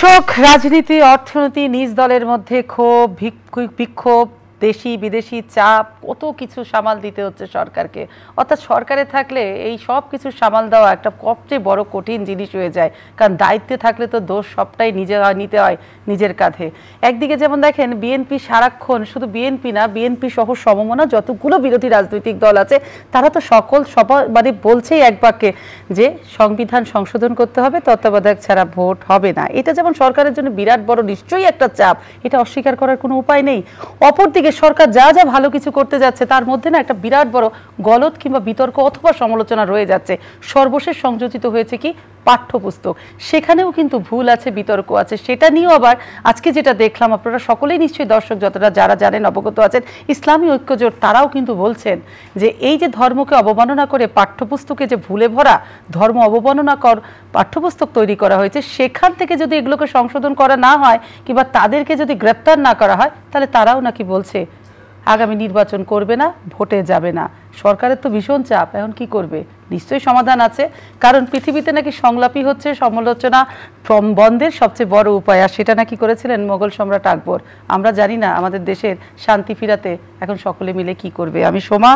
দর্শক রাজনীতি অর্থনীতি নিজ দলের মধ্যে ক্ষোভ বিক্ষোভ দেশি বিদেশি চাপ কত কিছু সামাল দিতে হচ্ছে সরকারকে অর্থাৎ সরকারে থাকলে এই সব কিছু সামাল দেওয়া একটা সবচেয়ে বড় কঠিন জিনিস হয়ে যায় কারণ দায়িত্বে থাকলে তো দোষ সবটাই নিজে নিতে হয় নিজের কাঁধে একদিকে যেমন দেখেন বিএনপি সারাক্ষণ শুধু বিএনপি না বিএনপি সহ সমমনা যতগুলো বিরোধী রাজনৈতিক দল আছে তারা তো সকল সভা মানে বলছেই এক বাক্যে যে সংবিধান সংশোধন করতে হবে তত্ত্বাবধায়ক ছাড়া ভোট হবে না এটা যেমন সরকারের জন্য বিরাট বড় নিশ্চয়ই একটা চাপ এটা অস্বীকার করার কোনো উপায় নেই অপরদিকে সরকার যা যা ভালো কিছু করতে যাচ্ছে তার মধ্যে না একটা বিরাট বড় গলত কিংবা বিতর্ক অথবা সমালোচনা রয়ে যাচ্ছে সর্বশেষ সংযোজিত হয়েছে কি পাঠ্যপুস্তক সেখানেও কিন্তু ভুল আছে বিতর্ক আছে সেটা নিয়েও আবার আজকে যেটা দেখলাম আপনারা সকলেই নিশ্চয়ই দর্শক যতটা যারা জানেন অবগত আছেন ইসলামী ঐক্যজোট তারাও কিন্তু বলছেন যে এই যে ধর্মকে অবমাননা করে পাঠ্যপুস্তকে যে ভুলে ভরা ধর্ম অবমাননা কর পাঠ্যপুস্তক তৈরি করা হয়েছে সেখান থেকে যদি এগুলোকে সংশোধন করা না হয় কিংবা তাদেরকে যদি গ্রেপ্তার না করা হয় তাহলে তারাও নাকি বলছে আগামী নির্বাচন করবে না ভোটে যাবে না সরকারের তো ভীষণ চাপ এখন কি করবে নিশ্চয়ই সমাধান আছে কারণ পৃথিবীতে নাকি সংলাপই হচ্ছে সমালোচনা বন্ধের সবচেয়ে বড় উপায় আর সেটা নাকি করেছিলেন মোগল সম্রাট আকবর আমরা জানি না আমাদের দেশের শান্তি ফিরাতে এখন সকলে মিলে কি করবে আমি সোমা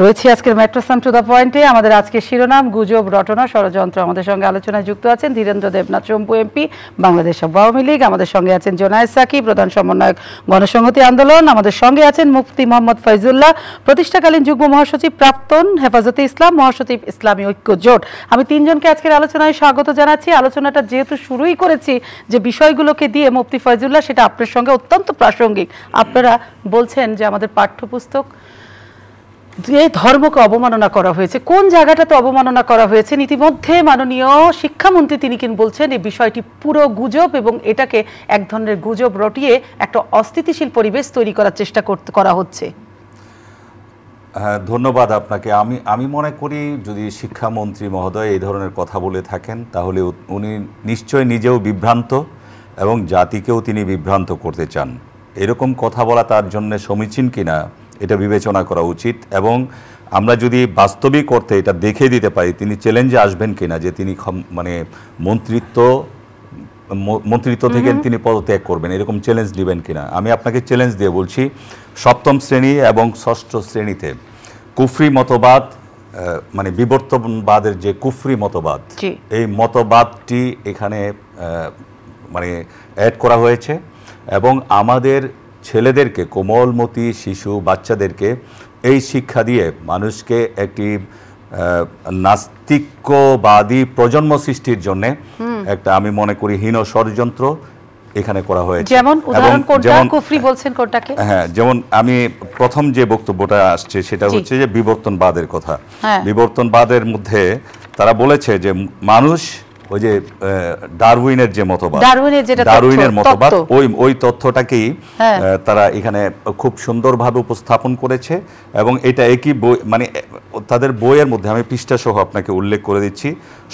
রয়েছি আজকের মেট্রোসাম টু দ্য পয়েন্টে আমাদের আজকের শিরোনাম গুজব রটনা ষড়যন্ত্র আমাদের সঙ্গে আলোচনায় যুক্ত আছেন ধীরেন্দ্র দেবনাথ চম্পু এমপি বাংলাদেশ আওয়ামী লীগ আমাদের সঙ্গে আছেন জোনায়দ সাকি প্রধান সমন্বয়ক গণসংহতি আন্দোলন আমাদের সঙ্গে আছেন মুফতি মোহাম্মদ ফৈজুল্লাহ প্রতিষ্ঠাকালীন যুগ্ম মহাসচিব প্রাক্তন হেফাজতে ইসলাম মহাসচিব মুসলিম ইসলামী ঐক্য জোট আমি তিনজনকে আজকের আলোচনায় স্বাগত জানাচ্ছি আলোচনাটা যেহেতু শুরুই করেছি যে বিষয়গুলোকে দিয়ে মুফতি ফয়জুল্লাহ সেটা আপনার সঙ্গে অত্যন্ত প্রাসঙ্গিক আপনারা বলছেন যে আমাদের পাঠ্যপুস্তক যে ধর্মকে অবমাননা করা হয়েছে কোন জায়গাটাতে অবমাননা করা হয়েছে ইতিমধ্যে মাননীয় শিক্ষামন্ত্রী তিনি কিন্তু বলছেন এই বিষয়টি পুরো গুজব এবং এটাকে এক ধরনের গুজব রটিয়ে একটা অস্থিতিশীল পরিবেশ তৈরি করার চেষ্টা করা হচ্ছে হ্যাঁ ধন্যবাদ আপনাকে আমি আমি মনে করি যদি শিক্ষামন্ত্রী মহোদয় এই ধরনের কথা বলে থাকেন তাহলে উনি নিশ্চয় নিজেও বিভ্রান্ত এবং জাতিকেও তিনি বিভ্রান্ত করতে চান এরকম কথা বলা তার জন্য সমীচীন কিনা এটা বিবেচনা করা উচিত এবং আমরা যদি বাস্তবিক করতে এটা দেখে দিতে পারি তিনি চ্যালেঞ্জে আসবেন কিনা যে তিনি মানে মন্ত্রিত্ব মন্ত্রিত্ব থেকে তিনি পদত্যাগ করবেন এরকম চ্যালেঞ্জ দিবেন কিনা আমি আপনাকে চ্যালেঞ্জ দিয়ে বলছি সপ্তম শ্রেণী এবং ষষ্ঠ শ্রেণীতে কুফরি মতবাদ মানে বিবর্তনবাদের যে কুফরি মতবাদ এই মতবাদটি এখানে মানে অ্যাড করা হয়েছে এবং আমাদের ছেলেদেরকে কোমলমতি শিশু বাচ্চাদেরকে এই শিক্ষা দিয়ে মানুষকে একটি নাস্তিক্যবাদী প্রজন্ম সৃষ্টির জন্য একটা আমি মনে করি হীন ষড়যন্ত্র এখানে করা হয়েছে যেমন উদাহরণ কোনটা কুফরি বলছেন কোনটাকে হ্যাঁ যেমন আমি প্রথম যে বক্তব্যটা আসছে সেটা হচ্ছে যে বিবর্তনবাদের কথা হ্যাঁ। বিবর্তনবাদের মধ্যে তারা বলেছে যে মানুষ ওই যে ডারউইনের যে মতবাদ ডারউইনের যেটা ডারউইনের মতবাদ ওই ওই তথ্যটাকেই হ্যাঁ। তারা এখানে খুব সুন্দরভাবে উপস্থাপন করেছে এবং এটা একই বই মানে তাদের বইয়ের মধ্যে আমি পৃষ্ঠা সহ আপনাকে উল্লেখ করে দিচ্ছি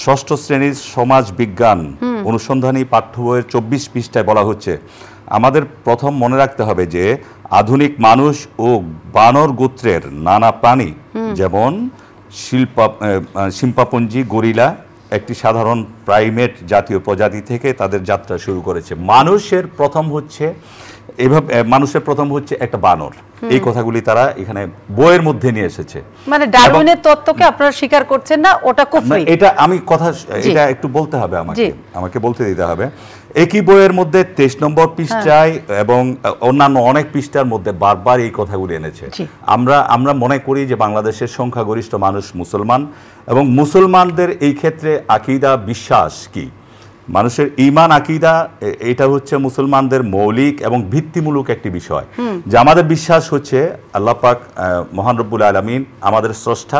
ষষ্ঠ শ্রেণীর সমাজ বিজ্ঞান অনুসন্ধানী পাঠ্য বইয়ের চব্বিশ পৃষ্ঠায় বলা হচ্ছে আমাদের প্রথম মনে রাখতে হবে যে আধুনিক মানুষ ও বানর গোত্রের নানা প্রাণী যেমন শিল্পা শিম্পাপঞ্জি গরিলা একটি সাধারণ প্রাইমেট জাতীয় প্রজাতি থেকে তাদের যাত্রা শুরু করেছে মানুষের প্রথম হচ্ছে এভাবে মানুষের প্রথম হচ্ছে একটা বানর এই কথাগুলি তারা এখানে বইয়ের মধ্যে নিয়ে এসেছে মানে ডারউইনের তত্ত্বকে আপনারা স্বীকার করছেন না ওটা কুফরি এটা আমি কথা এটা একটু বলতে হবে আমাকে আমাকে বলতে দিতে হবে একই বইয়ের মধ্যে 23 নম্বর পৃষ্ঠায় হ্যাঁ। এবং অন্যান্য অনেক পৃষ্ঠার মধ্যে বারবার এই কথাগুলি এনেছে আমরা আমরা মনে করি যে বাংলাদেশের সংখ্যাগরিষ্ঠ মানুষ মুসলমান এবং মুসলমানদের এই ক্ষেত্রে আকীদা বিশ্বাস কি মানুষের ইমান আকিদা এটা হচ্ছে মুসলমানদের মৌলিক এবং ভিত্তিমূলক একটি বিষয় যে আমাদের বিশ্বাস হচ্ছে আল্লাহ পাক মহান রব্বুল আলমিন আমাদের স্রষ্টা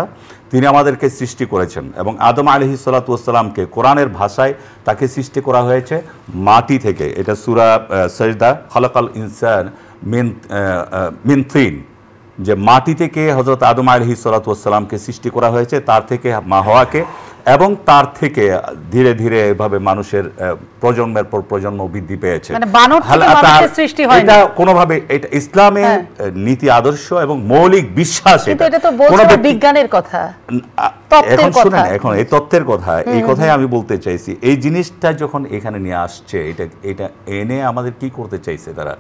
তিনি আমাদেরকে সৃষ্টি করেছেন এবং আদম আলহি সালাতামকে কোরআনের ভাষায় তাকে সৃষ্টি করা হয়েছে মাটি থেকে এটা সুরা সজদা খলকাল ইনসান মিন মিনথিন যে মাটি থেকে হজরত আদম আলহি সালাতামকে সৃষ্টি করা হয়েছে তার থেকে মা হওয়াকে এবং তার থেকে ধীরে ধীরে এভাবে মানুষের প্রজন্মের পর প্রজন্ম বৃদ্ধি পেয়েছে মানে কোনোভাবে এটা ইসলামের হ্যাঁ। নীতি আদর্শ এবং মৌলিক বিশ্বাস বিজ্ঞানের কথা এখন শুনেন এখন এই তত্ত্বের কথা এই কথাই আমি বলতে চাইছি এই জিনিসটা যখন এখানে নিয়ে আসছে এটা এটা এনে আমাদের কি করতে চাইছে তারা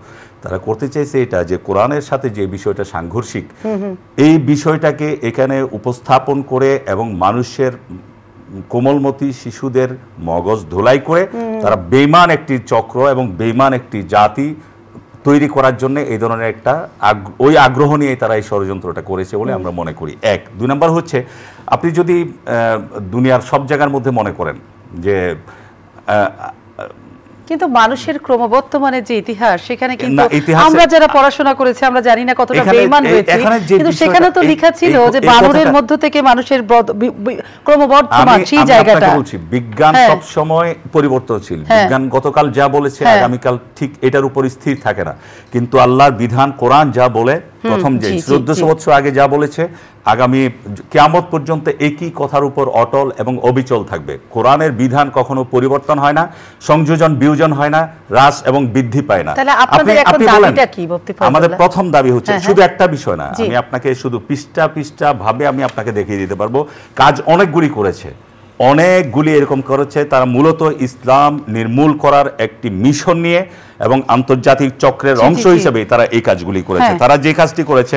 তারা করতে চাইছে এটা যে কোরআনের সাথে যে বিষয়টা সাংঘর্ষিক এই বিষয়টাকে এখানে উপস্থাপন করে এবং মানুষের কোমলমতি শিশুদের মগজ ধোলাই করে তারা বেমান একটি চক্র এবং বেমান একটি জাতি তৈরি করার জন্য এই ধরনের একটা ওই আগ্রহ নিয়ে তারা এই ষড়যন্ত্রটা করেছে বলে আমরা মনে করি এক দুই নম্বর হচ্ছে আপনি যদি দুনিয়ার সব জায়গার মধ্যে মনে করেন যে কিন্তু মানুষের ক্রমবর্তমানে যে ইতিহাস সেখানে কিন্তু আমরা যারা পড়াশোনা করেছি আমরা জানি না কতটা বেঈমান হয়েছে কিন্তু সেখানে তো লেখা ছিল যে বানরের মধ্য থেকে মানুষের ক্রমবর্তমান সেই জায়গাটা বলছি বিজ্ঞান হ্যাঁ। সব সময় পরিবর্তনশীল হ্যাঁ। বিজ্ঞান গতকাল যা বলেছে হ্যাঁ। আগামীকাল ঠিক এটার উপর স্থির থাকে না কিন্তু আল্লাহর বিধান কোরআন যা বলে প্রথম যে চোদ্দশো বছর আগে যা বলেছে আগামী কেয়ামত পর্যন্ত একই কথার উপর অটল এবং অবিচল থাকবে কোরআনের বিধান কখনো পরিবর্তন হয় না সংযোজন বিয়োজন হয় না হ্রাস এবং বৃদ্ধি পায় না আমাদের প্রথম দাবি হচ্ছে হ্যাঁ, হ্যাঁ। শুধু একটা বিষয় না আমি আপনাকে শুধু পৃষ্ঠা পৃষ্ঠা ভাবে আমি আপনাকে দেখিয়ে দিতে পারবো কাজ অনেকগুলি করেছে অনেকগুলি এরকম করেছে তারা মূলত ইসলাম নির্মূল করার একটি মিশন নিয়ে এবং আন্তর্জাতিক চক্রের অংশ হিসেবে তারা এই কাজগুলি করেছে হ্যাঁ। তারা যে কাজটি করেছে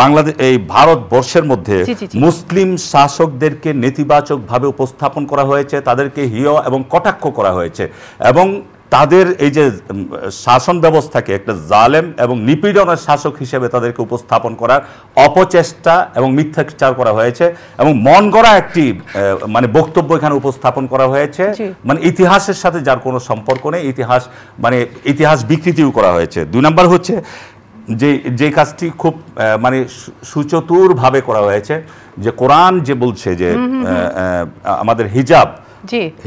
বাংলাদেশ এই ভারতবর্ষের মধ্যে মুসলিম শাসকদেরকে নেতিবাচকভাবে উপস্থাপন করা হয়েছে তাদেরকে হিয় এবং কটাক্ষ করা হয়েছে এবং তাদের এই যে শাসন ব্যবস্থাকে একটা জালেম এবং নিপীড়নের শাসক হিসেবে তাদেরকে উপস্থাপন করার অপচেষ্টা এবং মিথ্যাচার করা হয়েছে এবং মন গড়া একটি মানে বক্তব্য এখানে উপস্থাপন করা হয়েছে মানে ইতিহাসের সাথে যার কোনো সম্পর্ক নেই ইতিহাস মানে ইতিহাস বিকৃতিও করা হয়েছে দুই নম্বর হচ্ছে যে যে কাজটি খুব মানে সুচতুরভাবে করা হয়েছে যে কোরআন যে বলছে যে আমাদের হিজাব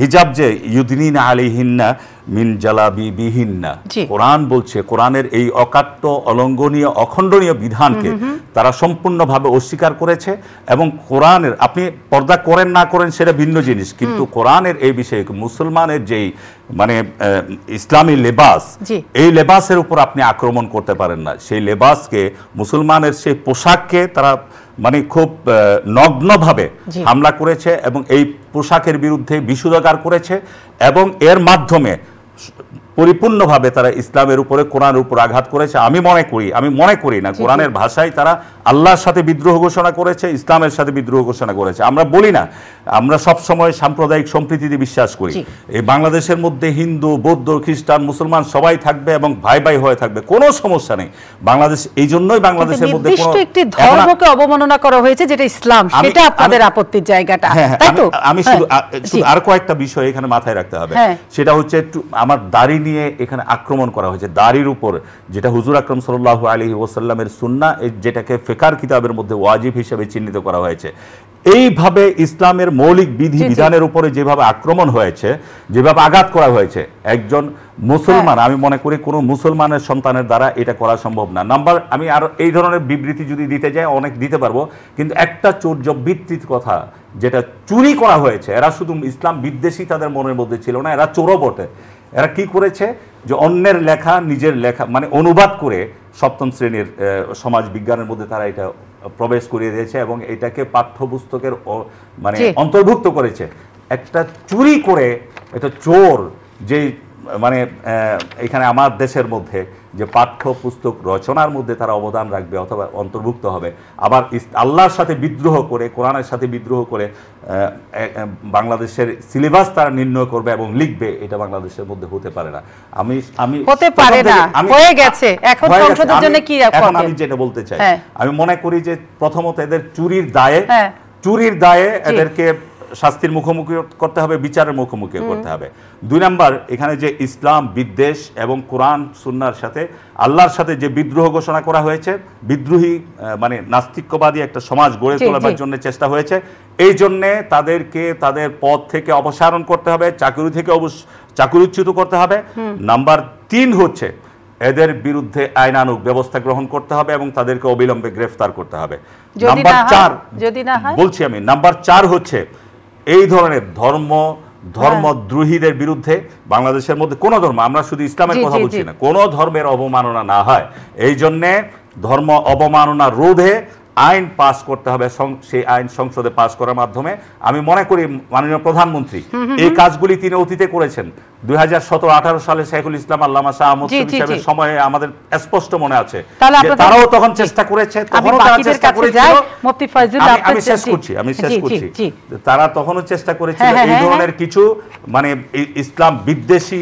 হিজাব যে ইউদিন আলিহিন্না মিন জালাবি বিহীন না কোরআন বলছে কোরআনের এই অকাট্য অলঙ্ঘনীয় অখণ্ডনীয় বিধানকে তারা সম্পূর্ণভাবে অস্বীকার করেছে এবং কোরআনের আপনি পর্দা করেন না করেন সেটা ভিন্ন জিনিস কিন্তু কোরআনের এই বিষয়ে মুসলমানের যেই মানে ইসলামী লেবাস এই লেবাসের উপর আপনি আক্রমণ করতে পারেন না সেই লেবাসকে মুসলমানের সেই পোশাককে তারা মানে খুব নগ্নভাবে হামলা করেছে এবং এই পোশাকের বিরুদ্ধে বিশুদাগার করেছে এবং এর মাধ্যমে 是。পরিপূর্ণভাবে তারা ইসলামের উপরে কোরআনের উপর আঘাত করেছে আমি মনে করি আমি মনে করি না কোরআনের ভাষায় তারা আল্লাহর সাথে বিদ্রোহ ঘোষণা করেছে ইসলামের সাথে বিদ্রোহ ঘোষণা করেছে আমরা বলি না আমরা সব সময় সাম্প্রদায়িক সম্প্রীতিতে বিশ্বাস করি এই বাংলাদেশের মধ্যে হিন্দু বৌদ্ধ খ্রিস্টান মুসলমান সবাই থাকবে এবং ভাই ভাই হয়ে থাকবে কোনো সমস্যা নেই বাংলাদেশ এই জন্যই বাংলাদেশের মধ্যে একটি ধর্মকে অবমাননা করা হয়েছে যেটা ইসলাম সেটা আপনাদের আপত্তির জায়গাটা হ্যাঁ, হ্যাঁ, তাই আমি শুধু হ্যাঁ, আর কয়েকটা বিষয় এখানে মাথায় রাখতে হবে সেটা হচ্ছে একটু আমার দাড়ি দাড়ি নিয়ে এখানে আক্রমণ করা হয়েছে দাড়ির উপর যেটা হুজুর আকরম সাল্লাহ আলী ওসাল্লামের সুন্না যেটাকে ফেকার কিতাবের মধ্যে ওয়াজিব হিসেবে চিহ্নিত করা হয়েছে এইভাবে ইসলামের মৌলিক বিধি বিধানের উপরে যেভাবে আক্রমণ হয়েছে যেভাবে আঘাত করা হয়েছে একজন মুসলমান হ্যাঁ। আমি মনে করি কোনো মুসলমানের সন্তানের দ্বারা এটা করা সম্ভব না নাম্বার আমি আর এই ধরনের বিবৃতি যদি দিতে যাই অনেক দিতে পারবো কিন্তু একটা চৌর্য বৃত্তির কথা যেটা চুরি করা হয়েছে এরা শুধু ইসলাম বিদ্বেষী তাদের মনের মধ্যে ছিল না এরা চোরও বটে এরা কি করেছে যে অন্যের লেখা নিজের লেখা মানে অনুবাদ করে সপ্তম শ্রেণীর সমাজ বিজ্ঞানের মধ্যে তারা এটা প্রবেশ করিয়ে দিয়েছে এবং এটাকে পাঠ্যপুস্তকের মানে অন্তর্ভুক্ত করেছে একটা চুরি করে এটা চোর যে মানে এখানে আমার দেশের মধ্যে যে পাঠ্যপুস্তক রচনার মধ্যে তারা অবদান রাখবে অথবা অন্তর্ভুক্ত হবে আবার আল্লাহর সাথে বিদ্রোহ করে কোরআনের সাথে বিদ্রোহ করে বাংলাদেশের সিলেবাস তারা নির্ণয় করবে এবং লিখবে এটা বাংলাদেশের মধ্যে হতে পারে না আমি আমি হতে পারে না হয়ে গেছে এখন সংশোধনের জন্য কি এখন আমি যেটা বলতে চাই হ্যাঁ। আমি মনে করি যে প্রথমত এদের চুরির দায়ে হ্যাঁ। চুরির দায়ে এদেরকে শাস্তির মুখোমুখি করতে হবে বিচারের মুখোমুখি করতে হবে দুই নাম্বার এখানে যে ইসলাম বিদ্বেষ এবং কোরআন সুন্নার সাথে আল্লাহর সাথে যে বিদ্রোহ ঘোষণা করা হয়েছে বিদ্রোহী মানে নাস্তিক্যবাদী একটা সমাজ গড়ে তোলার জন্য চেষ্টা হয়েছে এই জন্যে তাদেরকে তাদের পদ থেকে অপসারণ করতে হবে চাকরি থেকে অবশ্য চাকরিচ্যুত করতে হবে নাম্বার তিন হচ্ছে এদের বিরুদ্ধে আইনানুক ব্যবস্থা গ্রহণ করতে হবে এবং তাদেরকে অবিলম্বে গ্রেফতার করতে হবে নাম্বার চার বলছি আমি নাম্বার চার হচ্ছে এই ধরনের ধর্ম ধর্মদ্রোহীদের হ্যাঁ। বিরুদ্ধে বাংলাদেশের মধ্যে কোনো ধর্ম আমরা শুধু ইসলামের কথা বলছি না কোনো ধর্মের অবমাননা না হয় এই জন্যে ধর্ম অবমাননা রোধে আইন পাস করতে হবে সেই আইন সংসদে পাস করার মাধ্যমে আমি মনে করি মাননীয় প্রধানমন্ত্রী এই কাজগুলি তিনি অতীতে করেছেন দুই সালে শেখুল ইসলাম আল্লামা শাহ সময়ে আমাদের স্পষ্ট মনে আছে তারাও তখন চেষ্টা করেছে আমি শেষ করছি আমি শেষ করছি তারা তখনও চেষ্টা করেছে হ্যাঁ, হ্যাঁ, এই হ্যাঁ, ধরনের কিছু মানে ইসলাম বিদ্বেষী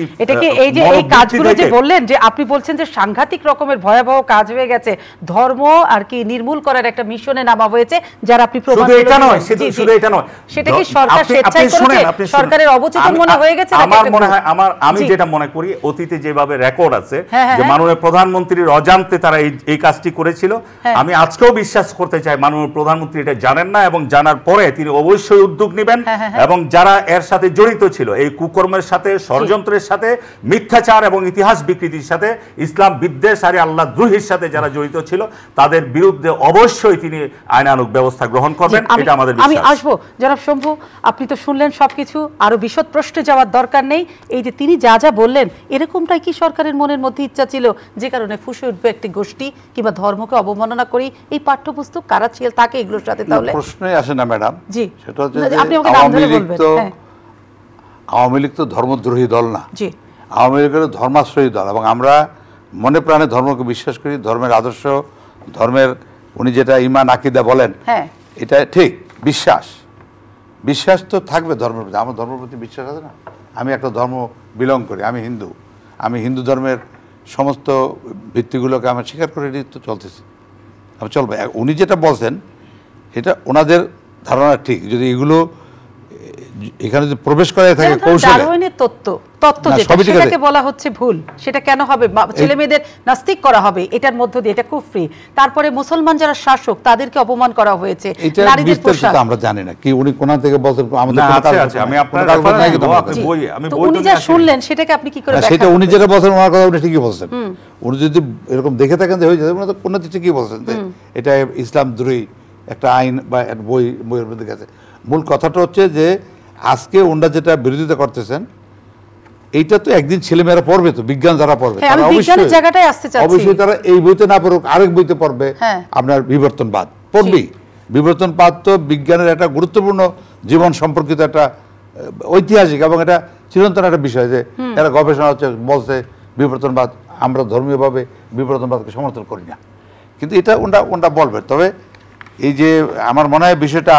এই যে এই কাজগুলো যে বললেন যে আপনি বলছেন যে সাংঘাতিক রকমের ভয়াবহ কাজ হয়ে গেছে ধর্ম আর কি নির্মূল করার একটা মিশনে নামা হয়েছে যারা আপনি শুধু এটা নয় শুধু এটা নয় সেটা কি সরকার স্বেচ্ছায় করেছে সরকারের অবচেতন মনে হয়ে গেছে আমার মনে হয় আমার আমি যেটা মনে করি অতীতে যেভাবে রেকর্ড আছে হ্যাঁ, হ্যাঁ, যে হ্যাঁ। মাননীয় প্রধানমন্ত্রীর অজান্তে তারা এই কাজটি করেছিল আমি আজকেও বিশ্বাস করতে চাই মাননীয় প্রধানমন্ত্রী এটা জানেন না এবং জানার পরে তিনি অবশ্যই উদ্যোগ নেবেন এবং যারা এর সাথে জড়িত ছিল এই কুকর্মের সাথে ষড়যন্ত্রের সাথে মিথ্যাচার এবং ইতিহাস বিকৃতির সাথে ইসলাম বিদ্বেষ আর আল্লাহ দ্রুহীর সাথে যারা জড়িত ছিল তাদের বিরুদ্ধে অবশ্যই তিনি আইনানুক ব্যবস্থা গ্রহণ করবেন এটা আমাদের আমি আসবো জনাব শম্ভু আপনি তো শুনলেন সবকিছু আরো বিশদ প্রশ্নে যাওয়ার দরকার নেই এই যে তিনি যা যা বললেন এরকমটাই কি সরকারের মনের মধ্যে ইচ্ছা ছিল যে কারণে ফুসে উঠবে একটি গোষ্ঠী কিংবা ধর্মকে অবমাননা করি এই পাঠ্যপুস্তক কারা ছিল তাকে এগুলোর সাথে তাহলে প্রশ্নই আসে না ম্যাডাম জি সেটা হচ্ছে আপনি আমাকে নাম ধরে বলবেন হ্যাঁ। আওয়ামী লীগ তো ধর্মদ্রোহী দল না জি আওয়ামী লীগের ধর্মাশ্রয়ী দল এবং আমরা মনে প্রাণে ধর্মকে বিশ্বাস করি ধর্মের আদর্শ ধর্মের উনি যেটা ইমান আকিদা বলেন হ্যাঁ। এটা ঠিক বিশ্বাস বিশ্বাস তো থাকবে ধর্মের প্রতি আমার ধর্মের প্রতি বিশ্বাস আছে না আমি একটা ধর্ম বিলং করি আমি হিন্দু আমি হিন্দু ধর্মের সমস্ত ভিত্তিগুলোকে আমার স্বীকার করে নিয়ে তো চলতেছি আমি আচ্ছা, চলবে উনি যেটা বলছেন সেটা ওনাদের ধারণা ঠিক যদি এগুলো এখানে যে প্রবেশ করায় থাকে কৌশলে ডারউইনের তত্ত্ব তত্ত্ব যেটা সেটাকে বলা হচ্ছে ভুল সেটা কেন হবে ছেলে মেয়েদের নাস্তিক করা হবে এটার মধ্য দিয়ে এটা কুফরি তারপরে মুসলমান যারা শাসক তাদেরকে অপমান করা হয়েছে নারীদের পোশাক আমরা জানি না কি উনি কোনা থেকে বলছেন আমাদের আছে আছে আমি আপনার কথা বই আমি বই উনি যা শুনলেন সেটাকে আপনি কি করে ব্যাখ্যা সেটা উনি যেটা বলছেন ওনার কথা উনি ঠিকই বলছেন উনি যদি এরকম দেখে থাকেন যে হয়ে যাবে না তো কোনা কোন ঠিকই বলছেন এটা ইসলাম দ্রোহী একটা আইন বা বই বইয়ের মধ্যে গেছে মূল কথাটা হচ্ছে যে আজকে ওনারা যেটা বিরোধিতা করতেছেন এইটা তো একদিন ছেলেমেয়েরা পড়বে তো বিজ্ঞান যারা পড়বে হ্যাঁ, অবশ্যই তারা এই বইতে না পড়ুক আরেক বইতে পড়বে হ্যাঁ। আপনার বিবর্তনবাদ পড়বেই বিবর্তনবাদ তো বিজ্ঞানের একটা গুরুত্বপূর্ণ জীবন সম্পর্কিত একটা ঐতিহাসিক এবং এটা চিরন্তন একটা বিষয় যে এরা গবেষণা হচ্ছে বলছে বিবর্তনবাদ আমরা ধর্মীয়ভাবে বিবর্তনবাদকে সমর্থন করি না কিন্তু এটা ওনারা ওনারা বলবে তবে এই যে আমার মনে হয় বিষয়টা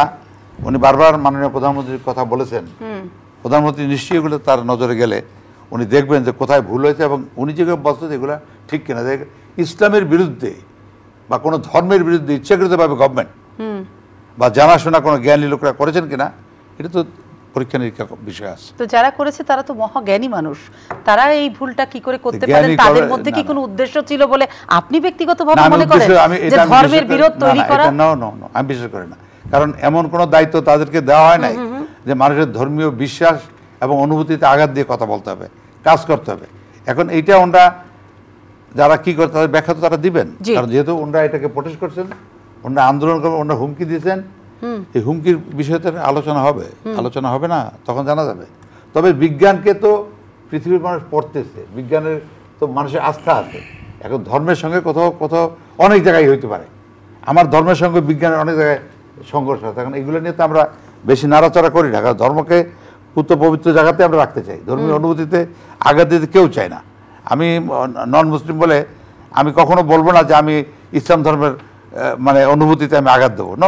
উনি বারবার মাননীয় প্রধানমন্ত্রীর কথা বলেছেন প্রধানমন্ত্রী নিশ্চয়ই এগুলো তার নজরে গেলে উনি দেখবেন যে কোথায় ভুল হয়েছে এবং উনি যেগুলো বলছেন এগুলো ঠিক কিনা দেখ ইসলামের বিরুদ্ধে বা কোনো ধর্মের বিরুদ্ধে ইচ্ছাকৃতভাবে গভর্নমেন্ট বা জানাশোনা কোনো জ্ঞানী লোকরা করেছেন কিনা এটা তো পরীক্ষা নিরীক্ষা বিষয় আছে তো যারা করেছে তারা তো মহা জ্ঞানী মানুষ তারা এই ভুলটা কি করে করতে পারে তাদের মধ্যে কি কোনো উদ্দেশ্য ছিল বলে আপনি ব্যক্তিগতভাবে মনে করেন যে ধর্মের বিরোধ তৈরি করা না না আমি বিশ্বাস করি না কারণ এমন কোনো দায়িত্ব তাদেরকে দেওয়া হয় নাই যে মানুষের ধর্মীয় বিশ্বাস এবং অনুভূতিতে আঘাত দিয়ে কথা বলতে হবে কাজ করতে হবে এখন এইটা ওনারা যারা কি করে তাদের ব্যাখ্যা তো তারা দিবেন কারণ যেহেতু ওনারা এটাকে প্রোটেস্ট করছেন ওনারা আন্দোলন করবেন ওনারা হুমকি দিয়েছেন এই হুমকির বিষয়ে আলোচনা হবে আলোচনা হবে না তখন জানা যাবে তবে বিজ্ঞানকে তো পৃথিবীর মানুষ পড়তেছে বিজ্ঞানের তো মানুষের আস্থা আছে এখন ধর্মের সঙ্গে কোথাও কোথাও অনেক জায়গায় হইতে পারে আমার ধর্মের সঙ্গে বিজ্ঞানের অনেক জায়গায় সংঘর্ষ হয় এখন এগুলো নিয়ে তো আমরা বেশি নাড়াচাড়া করি না কারণ ধর্মকে পুত্র পবিত্র জায়গাতে আমরা রাখতে চাই ধর্মীয় অনুভূতিতে আঘাত দিতে কেউ চায় না আমি নন মুসলিম বলে আমি কখনো বলবো না যে আমি ইসলাম ধর্মের মানে অনুভূতিতে আমি আঘাত দেবো ন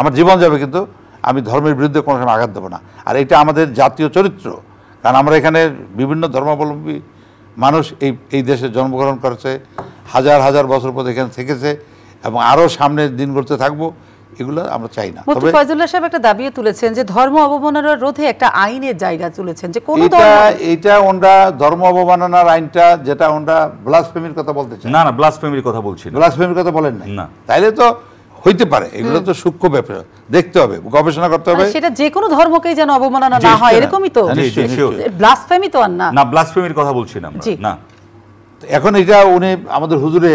আমার জীবন যাবে কিন্তু আমি ধর্মের বিরুদ্ধে কোনো সময় আঘাত দেবো না আর এটা আমাদের জাতীয় চরিত্র কারণ আমরা এখানে বিভিন্ন ধর্মাবলম্বী মানুষ এই এই দেশে জন্মগ্রহণ করেছে হাজার হাজার বছর পর এখানে থেকেছে এবং আরও সামনের করতে থাকবো এগুলো আমরা চাই না তবে ফয়জুল্লাহ সাহেব একটা দাবিও তুলেছেন যে ধর্ম অবমাননার রোধে একটা আইনের জায়গা তুলেছেন যে কোন এটা এটা ওনরা ধর্ম অবমাননার আইনটা যেটা ওনরা ব্লাসফেমির কথা বলতেছেন না না ব্লাসফেমির কথা বলছি ব্লাসফেমির কথা বলেন না তাইলে তো হইতে পারে এগুলো তো সূক্ষ্ম ব্যাপার দেখতে হবে গবেষণা করতে মানে হবে সেটা যে কোনো ধর্মকেই যেন অবমাননা না হয় এরকমই তো ব্লাসফেমি তো আর না না ব্লাসফেমির কথা বলছি না না এখন এটা উনি আমাদের হুজুরে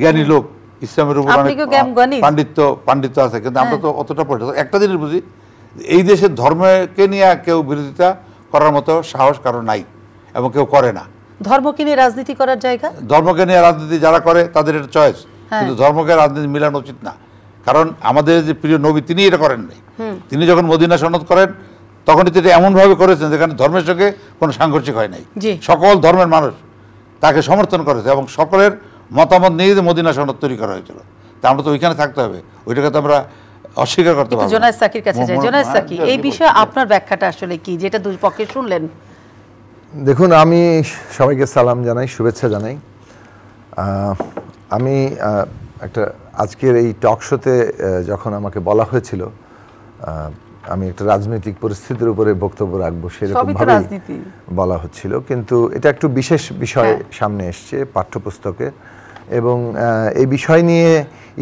জ্ঞানী লোক ইসলামের উপর অনেক পাণ্ডিত্য পাণ্ডিত্য আছে কিন্তু আমরা হ্যাঁ। তো অতটা পড়ে একটা জিনিস বুঝি এই দেশের ধর্মকে নিয়ে কেউ বিরোধিতা করার মতো সাহস কারো নাই এবং কেউ করে না ধর্মকে নিয়ে রাজনীতি করার জায়গা ধর্মকে নিয়ে রাজনীতি যারা করে তাদের এটা চয়েস হ্যাঁ। কিন্তু ধর্মকে রাজনীতি মিলানো উচিত না কারণ আমাদের যে প্রিয় নবী তিনি এটা করেন নাই তিনি যখন মদিনা সনদ করেন তখন তিনি এমনভাবে করেছেন যেখানে ধর্মের সঙ্গে কোনো সাংঘর্ষিক হয় নাই সকল ধর্মের মানুষ তাকে সমর্থন করেছে এবং সকলের মতামত নিয়ে মদিনা সনদ তৈরি করা হয়েছিল তা আমরা তো ওইখানে থাকতে হবে ওইটাকে তো আমরা অস্বীকার করতে পারবো জোনায়দ সাকির কাছে যাই জোনায়দ সাকি হ্যাঁ, এই বিষয়ে আপনার ব্যাখ্যাটা আসলে কি যেটা দুই পক্ষে শুনলেন দেখুন আমি সবাইকে সালাম জানাই শুভেচ্ছা জানাই আমি একটা আজকের এই টক শোতে যখন আমাকে বলা হয়েছিল আমি একটা রাজনৈতিক পরিস্থিতির উপরে বক্তব্য রাখবো সেরকম বলা হচ্ছিল কিন্তু এটা একটু বিশেষ বিষয় হ্যাঁ। সামনে এসছে পাঠ্যপুস্তকে এবং এই বিষয় নিয়ে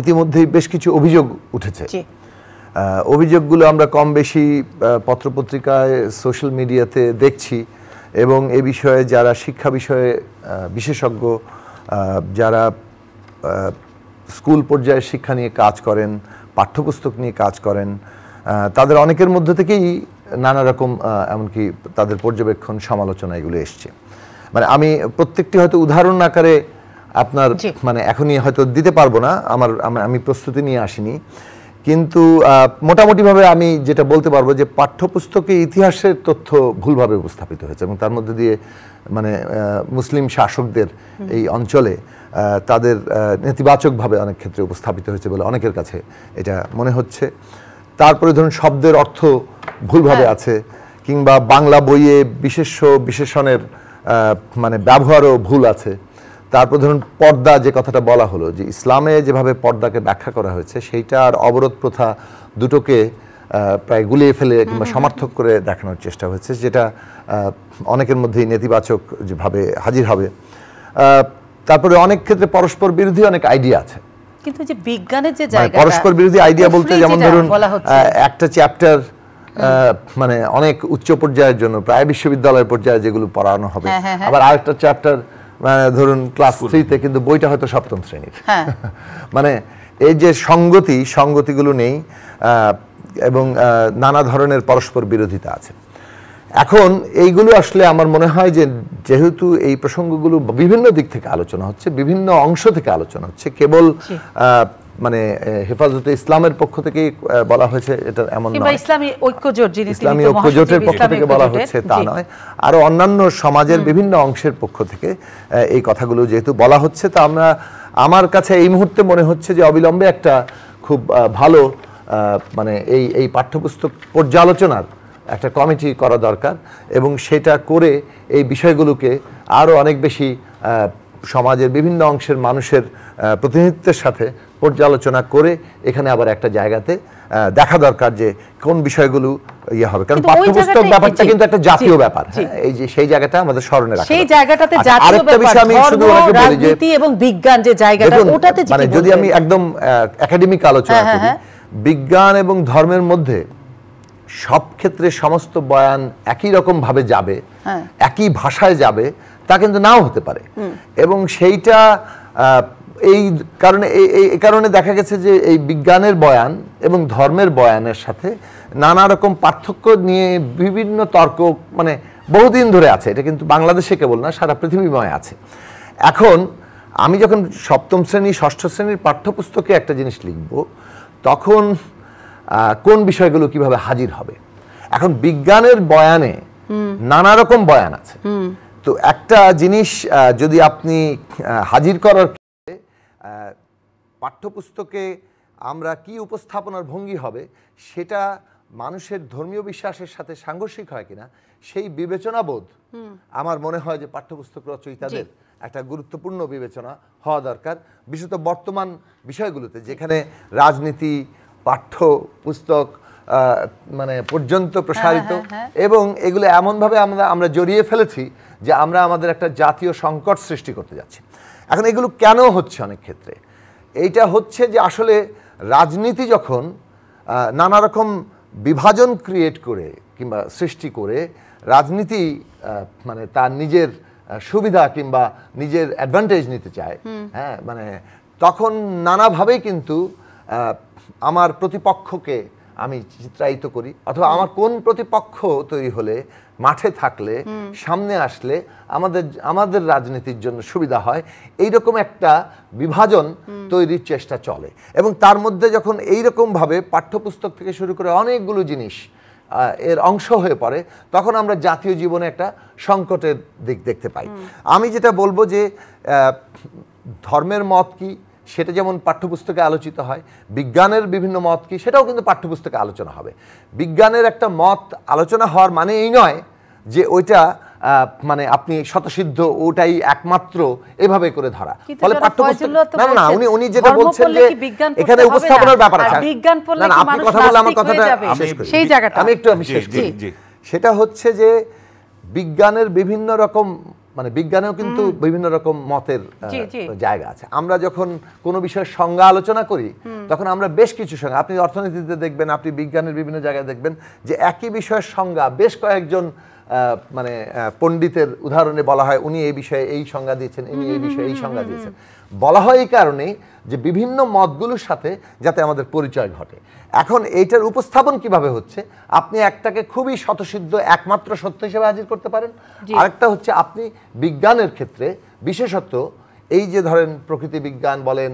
ইতিমধ্যেই বেশ কিছু অভিযোগ উঠেছে অভিযোগগুলো আমরা কম বেশি পত্রপত্রিকায় সোশ্যাল মিডিয়াতে দেখছি এবং এ বিষয়ে যারা শিক্ষা বিষয়ে বিশেষজ্ঞ যারা স্কুল পর্যায়ে শিক্ষা নিয়ে কাজ করেন পাঠ্যপুস্তক নিয়ে কাজ করেন তাদের অনেকের মধ্যে থেকেই নানা রকম এমনকি তাদের পর্যবেক্ষণ সমালোচনা এগুলো এসছে মানে আমি প্রত্যেকটি হয়তো উদাহরণ আকারে আপনার মানে এখনই হয়তো দিতে পারবো না আমার আমি প্রস্তুতি নিয়ে আসিনি কিন্তু মোটামুটিভাবে আমি যেটা বলতে পারবো যে পাঠ্যপুস্তকে ইতিহাসের তথ্য ভুলভাবে উপস্থাপিত হয়েছে এবং তার মধ্যে দিয়ে মানে মুসলিম শাসকদের এই অঞ্চলে তাদের নেতিবাচকভাবে অনেক ক্ষেত্রে উপস্থাপিত হয়েছে বলে অনেকের কাছে এটা মনে হচ্ছে তারপরে ধরুন শব্দের অর্থ ভুলভাবে হ্যাঁ। আছে কিংবা বাংলা বইয়ে বিশেষ্য বিশেষণের মানে ব্যবহারও ভুল আছে তারপর ধরুন পর্দা যে কথাটা বলা হলো যে ইসলামে যেভাবে পর্দাকে ব্যাখ্যা করা হয়েছে সেইটা আর অবরোধ প্রথা দুটোকে প্রায় গুলিয়ে ফেলে কিংবা সমর্থক করে দেখানোর চেষ্টা হয়েছে যেটা অনেকের মধ্যেই নেতিবাচক যেভাবে হাজির হবে তারপরে অনেক ক্ষেত্রে পরস্পর বিরোধী অনেক আইডিয়া আছে কিন্তু যে বিজ্ঞানের যে মানে জায়গা পরস্পর বিরোধী আইডিয়া বলতে যেমন ধরুন একটা চ্যাপ্টার মানে অনেক উচ্চ পর্যায়ের জন্য প্রায় বিশ্ববিদ্যালয় পর্যায়ে যেগুলো পড়ানো হবে হ্যাঁ, হ্যাঁ, হ্যাঁ। আবার আরেকটা চ্যাপ্টার মানে ধরুন ক্লাস থ্রিতে কিন্তু বইটা হয়তো সপ্তম শ্রেণীর হ্যাঁ। মানে এই যে সঙ্গতি সঙ্গতিগুলো নেই এবং নানা ধরনের পরস্পর বিরোধিতা আছে এখন এইগুলো আসলে আমার মনে হয় যে যেহেতু এই প্রসঙ্গগুলো বিভিন্ন দিক থেকে আলোচনা হচ্ছে বিভিন্ন অংশ থেকে আলোচনা হচ্ছে কেবল মানে হেফাজতে ইসলামের পক্ষ থেকে বলা হয়েছে এটা এমন নয় ইসলামী ঐক্যজোট যিনি ইসলামী ঐক্যজোটের পক্ষ থেকে বলা হচ্ছে তা নয় আর অন্যান্য সমাজের বিভিন্ন অংশের পক্ষ থেকে এই কথাগুলো যেহেতু বলা হচ্ছে তা আমরা আমার কাছে এই মুহূর্তে মনে হচ্ছে যে অবিলম্বে একটা খুব ভালো মানে এই এই পাঠ্যপুস্তক পর্যালোচনার একটা কমিটি করা দরকার এবং সেটা করে এই বিষয়গুলোকে আরও অনেক বেশি সমাজের বিভিন্ন অংশের মানুষের প্রতিনিধিত্বের সাথে পর্যালোচনা করে এখানে আবার একটা জায়গাতে দেখা দরকার যে কোন বিষয়গুলো ইয়ে হবে কারণ পাঠ্যপুস্তক ব্যাপারটা কিন্তু একটা জাতীয় ব্যাপার এই যে সেই জায়গাটা আমাদের স্মরণে রাখা সেই জায়গাটাতে জাতীয় আরেকটা বিষয় আমি শুধু ওনাকে বলি যে এবং বিজ্ঞান যে জায়গাটা ওটাতে মানে যদি আমি একদম একাডেমিক আলোচনা হ্যাঁ, হ্যাঁ, করি হ্যাঁ। বিজ্ঞান এবং ধর্মের মধ্যে সব ক্ষেত্রে সমস্ত বয়ান একই রকম ভাবে যাবে একই ভাষায় যাবে তা কিন্তু নাও হতে পারে এবং সেইটা এই কারণে এই কারণে দেখা গেছে যে এই বিজ্ঞানের বয়ান এবং ধর্মের বয়ানের সাথে নানা রকম পার্থক্য নিয়ে বিভিন্ন তর্ক মানে বহুদিন ধরে আছে এটা কিন্তু বাংলাদেশে কেবল না সারা পৃথিবীময় আছে এখন আমি যখন সপ্তম শ্রেণী ষষ্ঠ শ্রেণীর পাঠ্যপুস্তকে একটা জিনিস লিখব তখন কোন বিষয়গুলো কিভাবে হাজির হবে এখন বিজ্ঞানের বয়ানে নানা রকম বয়ান আছে তো একটা জিনিস যদি আপনি হাজির করার পাঠ্যপুস্তকে আমরা কি উপস্থাপনার ভঙ্গি হবে সেটা মানুষের ধর্মীয় বিশ্বাসের সাথে সাংঘর্ষিক হয় কিনা সেই বিবেচনাবোধ আমার মনে হয় যে পাঠ্যপুস্তক রচয়িতাদের একটা গুরুত্বপূর্ণ বিবেচনা হওয়া দরকার বিশেষত বর্তমান বিষয়গুলোতে যেখানে রাজনীতি পাঠ্য পুস্তক মানে পর্যন্ত হ্যাঁ, প্রসারিত হ্যাঁ, হ্যাঁ। এবং এগুলো এমনভাবে আমরা আমরা জড়িয়ে ফেলেছি যে আমরা আমাদের একটা জাতীয় সংকট সৃষ্টি করতে যাচ্ছি এখন এগুলো কেন হচ্ছে অনেক ক্ষেত্রে এইটা হচ্ছে যে আসলে রাজনীতি যখন নানা রকম বিভাজন ক্রিয়েট করে কিংবা সৃষ্টি করে রাজনীতি মানে তার নিজের সুবিধা কিংবা নিজের অ্যাডভান্টেজ নিতে চায় হ্যাঁ মানে তখন নানাভাবেই কিন্তু আমার প্রতিপক্ষকে আমি চিত্রায়িত করি অথবা আমার কোন প্রতিপক্ষ তৈরি হলে মাঠে থাকলে সামনে আসলে আমাদের আমাদের রাজনীতির জন্য সুবিধা হয় এই রকম একটা বিভাজন তৈরির চেষ্টা চলে এবং তার মধ্যে যখন এই ভাবে পাঠ্যপুস্তক থেকে শুরু করে অনেকগুলো জিনিস এর অংশ হয়ে পড়ে তখন আমরা জাতীয় জীবনে একটা সংকটের দিক দেখতে পাই আমি যেটা বলবো যে ধর্মের মত কি সেটা যেমন পাঠ্যপুস্তকে আলোচিত হয় বিজ্ঞানের বিভিন্ন মত কি সেটাও কিন্তু পাঠ্যপুস্তকে আলোচনা হবে বিজ্ঞানের একটা মত আলোচনা হওয়ার মানে এই নয় যে ওইটা মানে আপনি শতসিদ্ধ ওটাই একমাত্র এভাবে করে ধরা ফলে পাঠ্যপুস্তক না না উনি উনি যেটা বলছেন যে এখানে উপস্থাপনার ব্যাপার আছে বিজ্ঞান না আপনি কথা বলে আমার কথাটা সেই জায়গাটা আমি একটু আমি শেষ সেটা হচ্ছে যে বিজ্ঞানের বিভিন্ন রকম মানে বিজ্ঞানেও কিন্তু বিভিন্ন রকম মতের জায়গা আছে আমরা যখন কোনো বিষয়ে সংজ্ঞা আলোচনা করি তখন আমরা বেশ কিছু সংজ্ঞা আপনি অর্থনীতিতে দেখবেন আপনি বিজ্ঞানের বিভিন্ন জায়গায় দেখবেন যে একই বিষয়ের সংজ্ঞা বেশ কয়েকজন মানে পণ্ডিতের উদাহরণে বলা হয় উনি এই বিষয়ে এই সংজ্ঞা দিয়েছেন এই বিষয়ে এই সংজ্ঞা দিয়েছেন বলা হয় এই কারণেই যে বিভিন্ন মতগুলোর সাথে যাতে আমাদের পরিচয় ঘটে এখন এইটার উপস্থাপন কিভাবে হচ্ছে আপনি একটাকে খুবই স্বতঃসিদ্ধ একমাত্র সত্য হিসেবে হাজির করতে পারেন আরেকটা হচ্ছে আপনি বিজ্ঞানের ক্ষেত্রে বিশেষত এই যে ধরেন প্রকৃতি বিজ্ঞান বলেন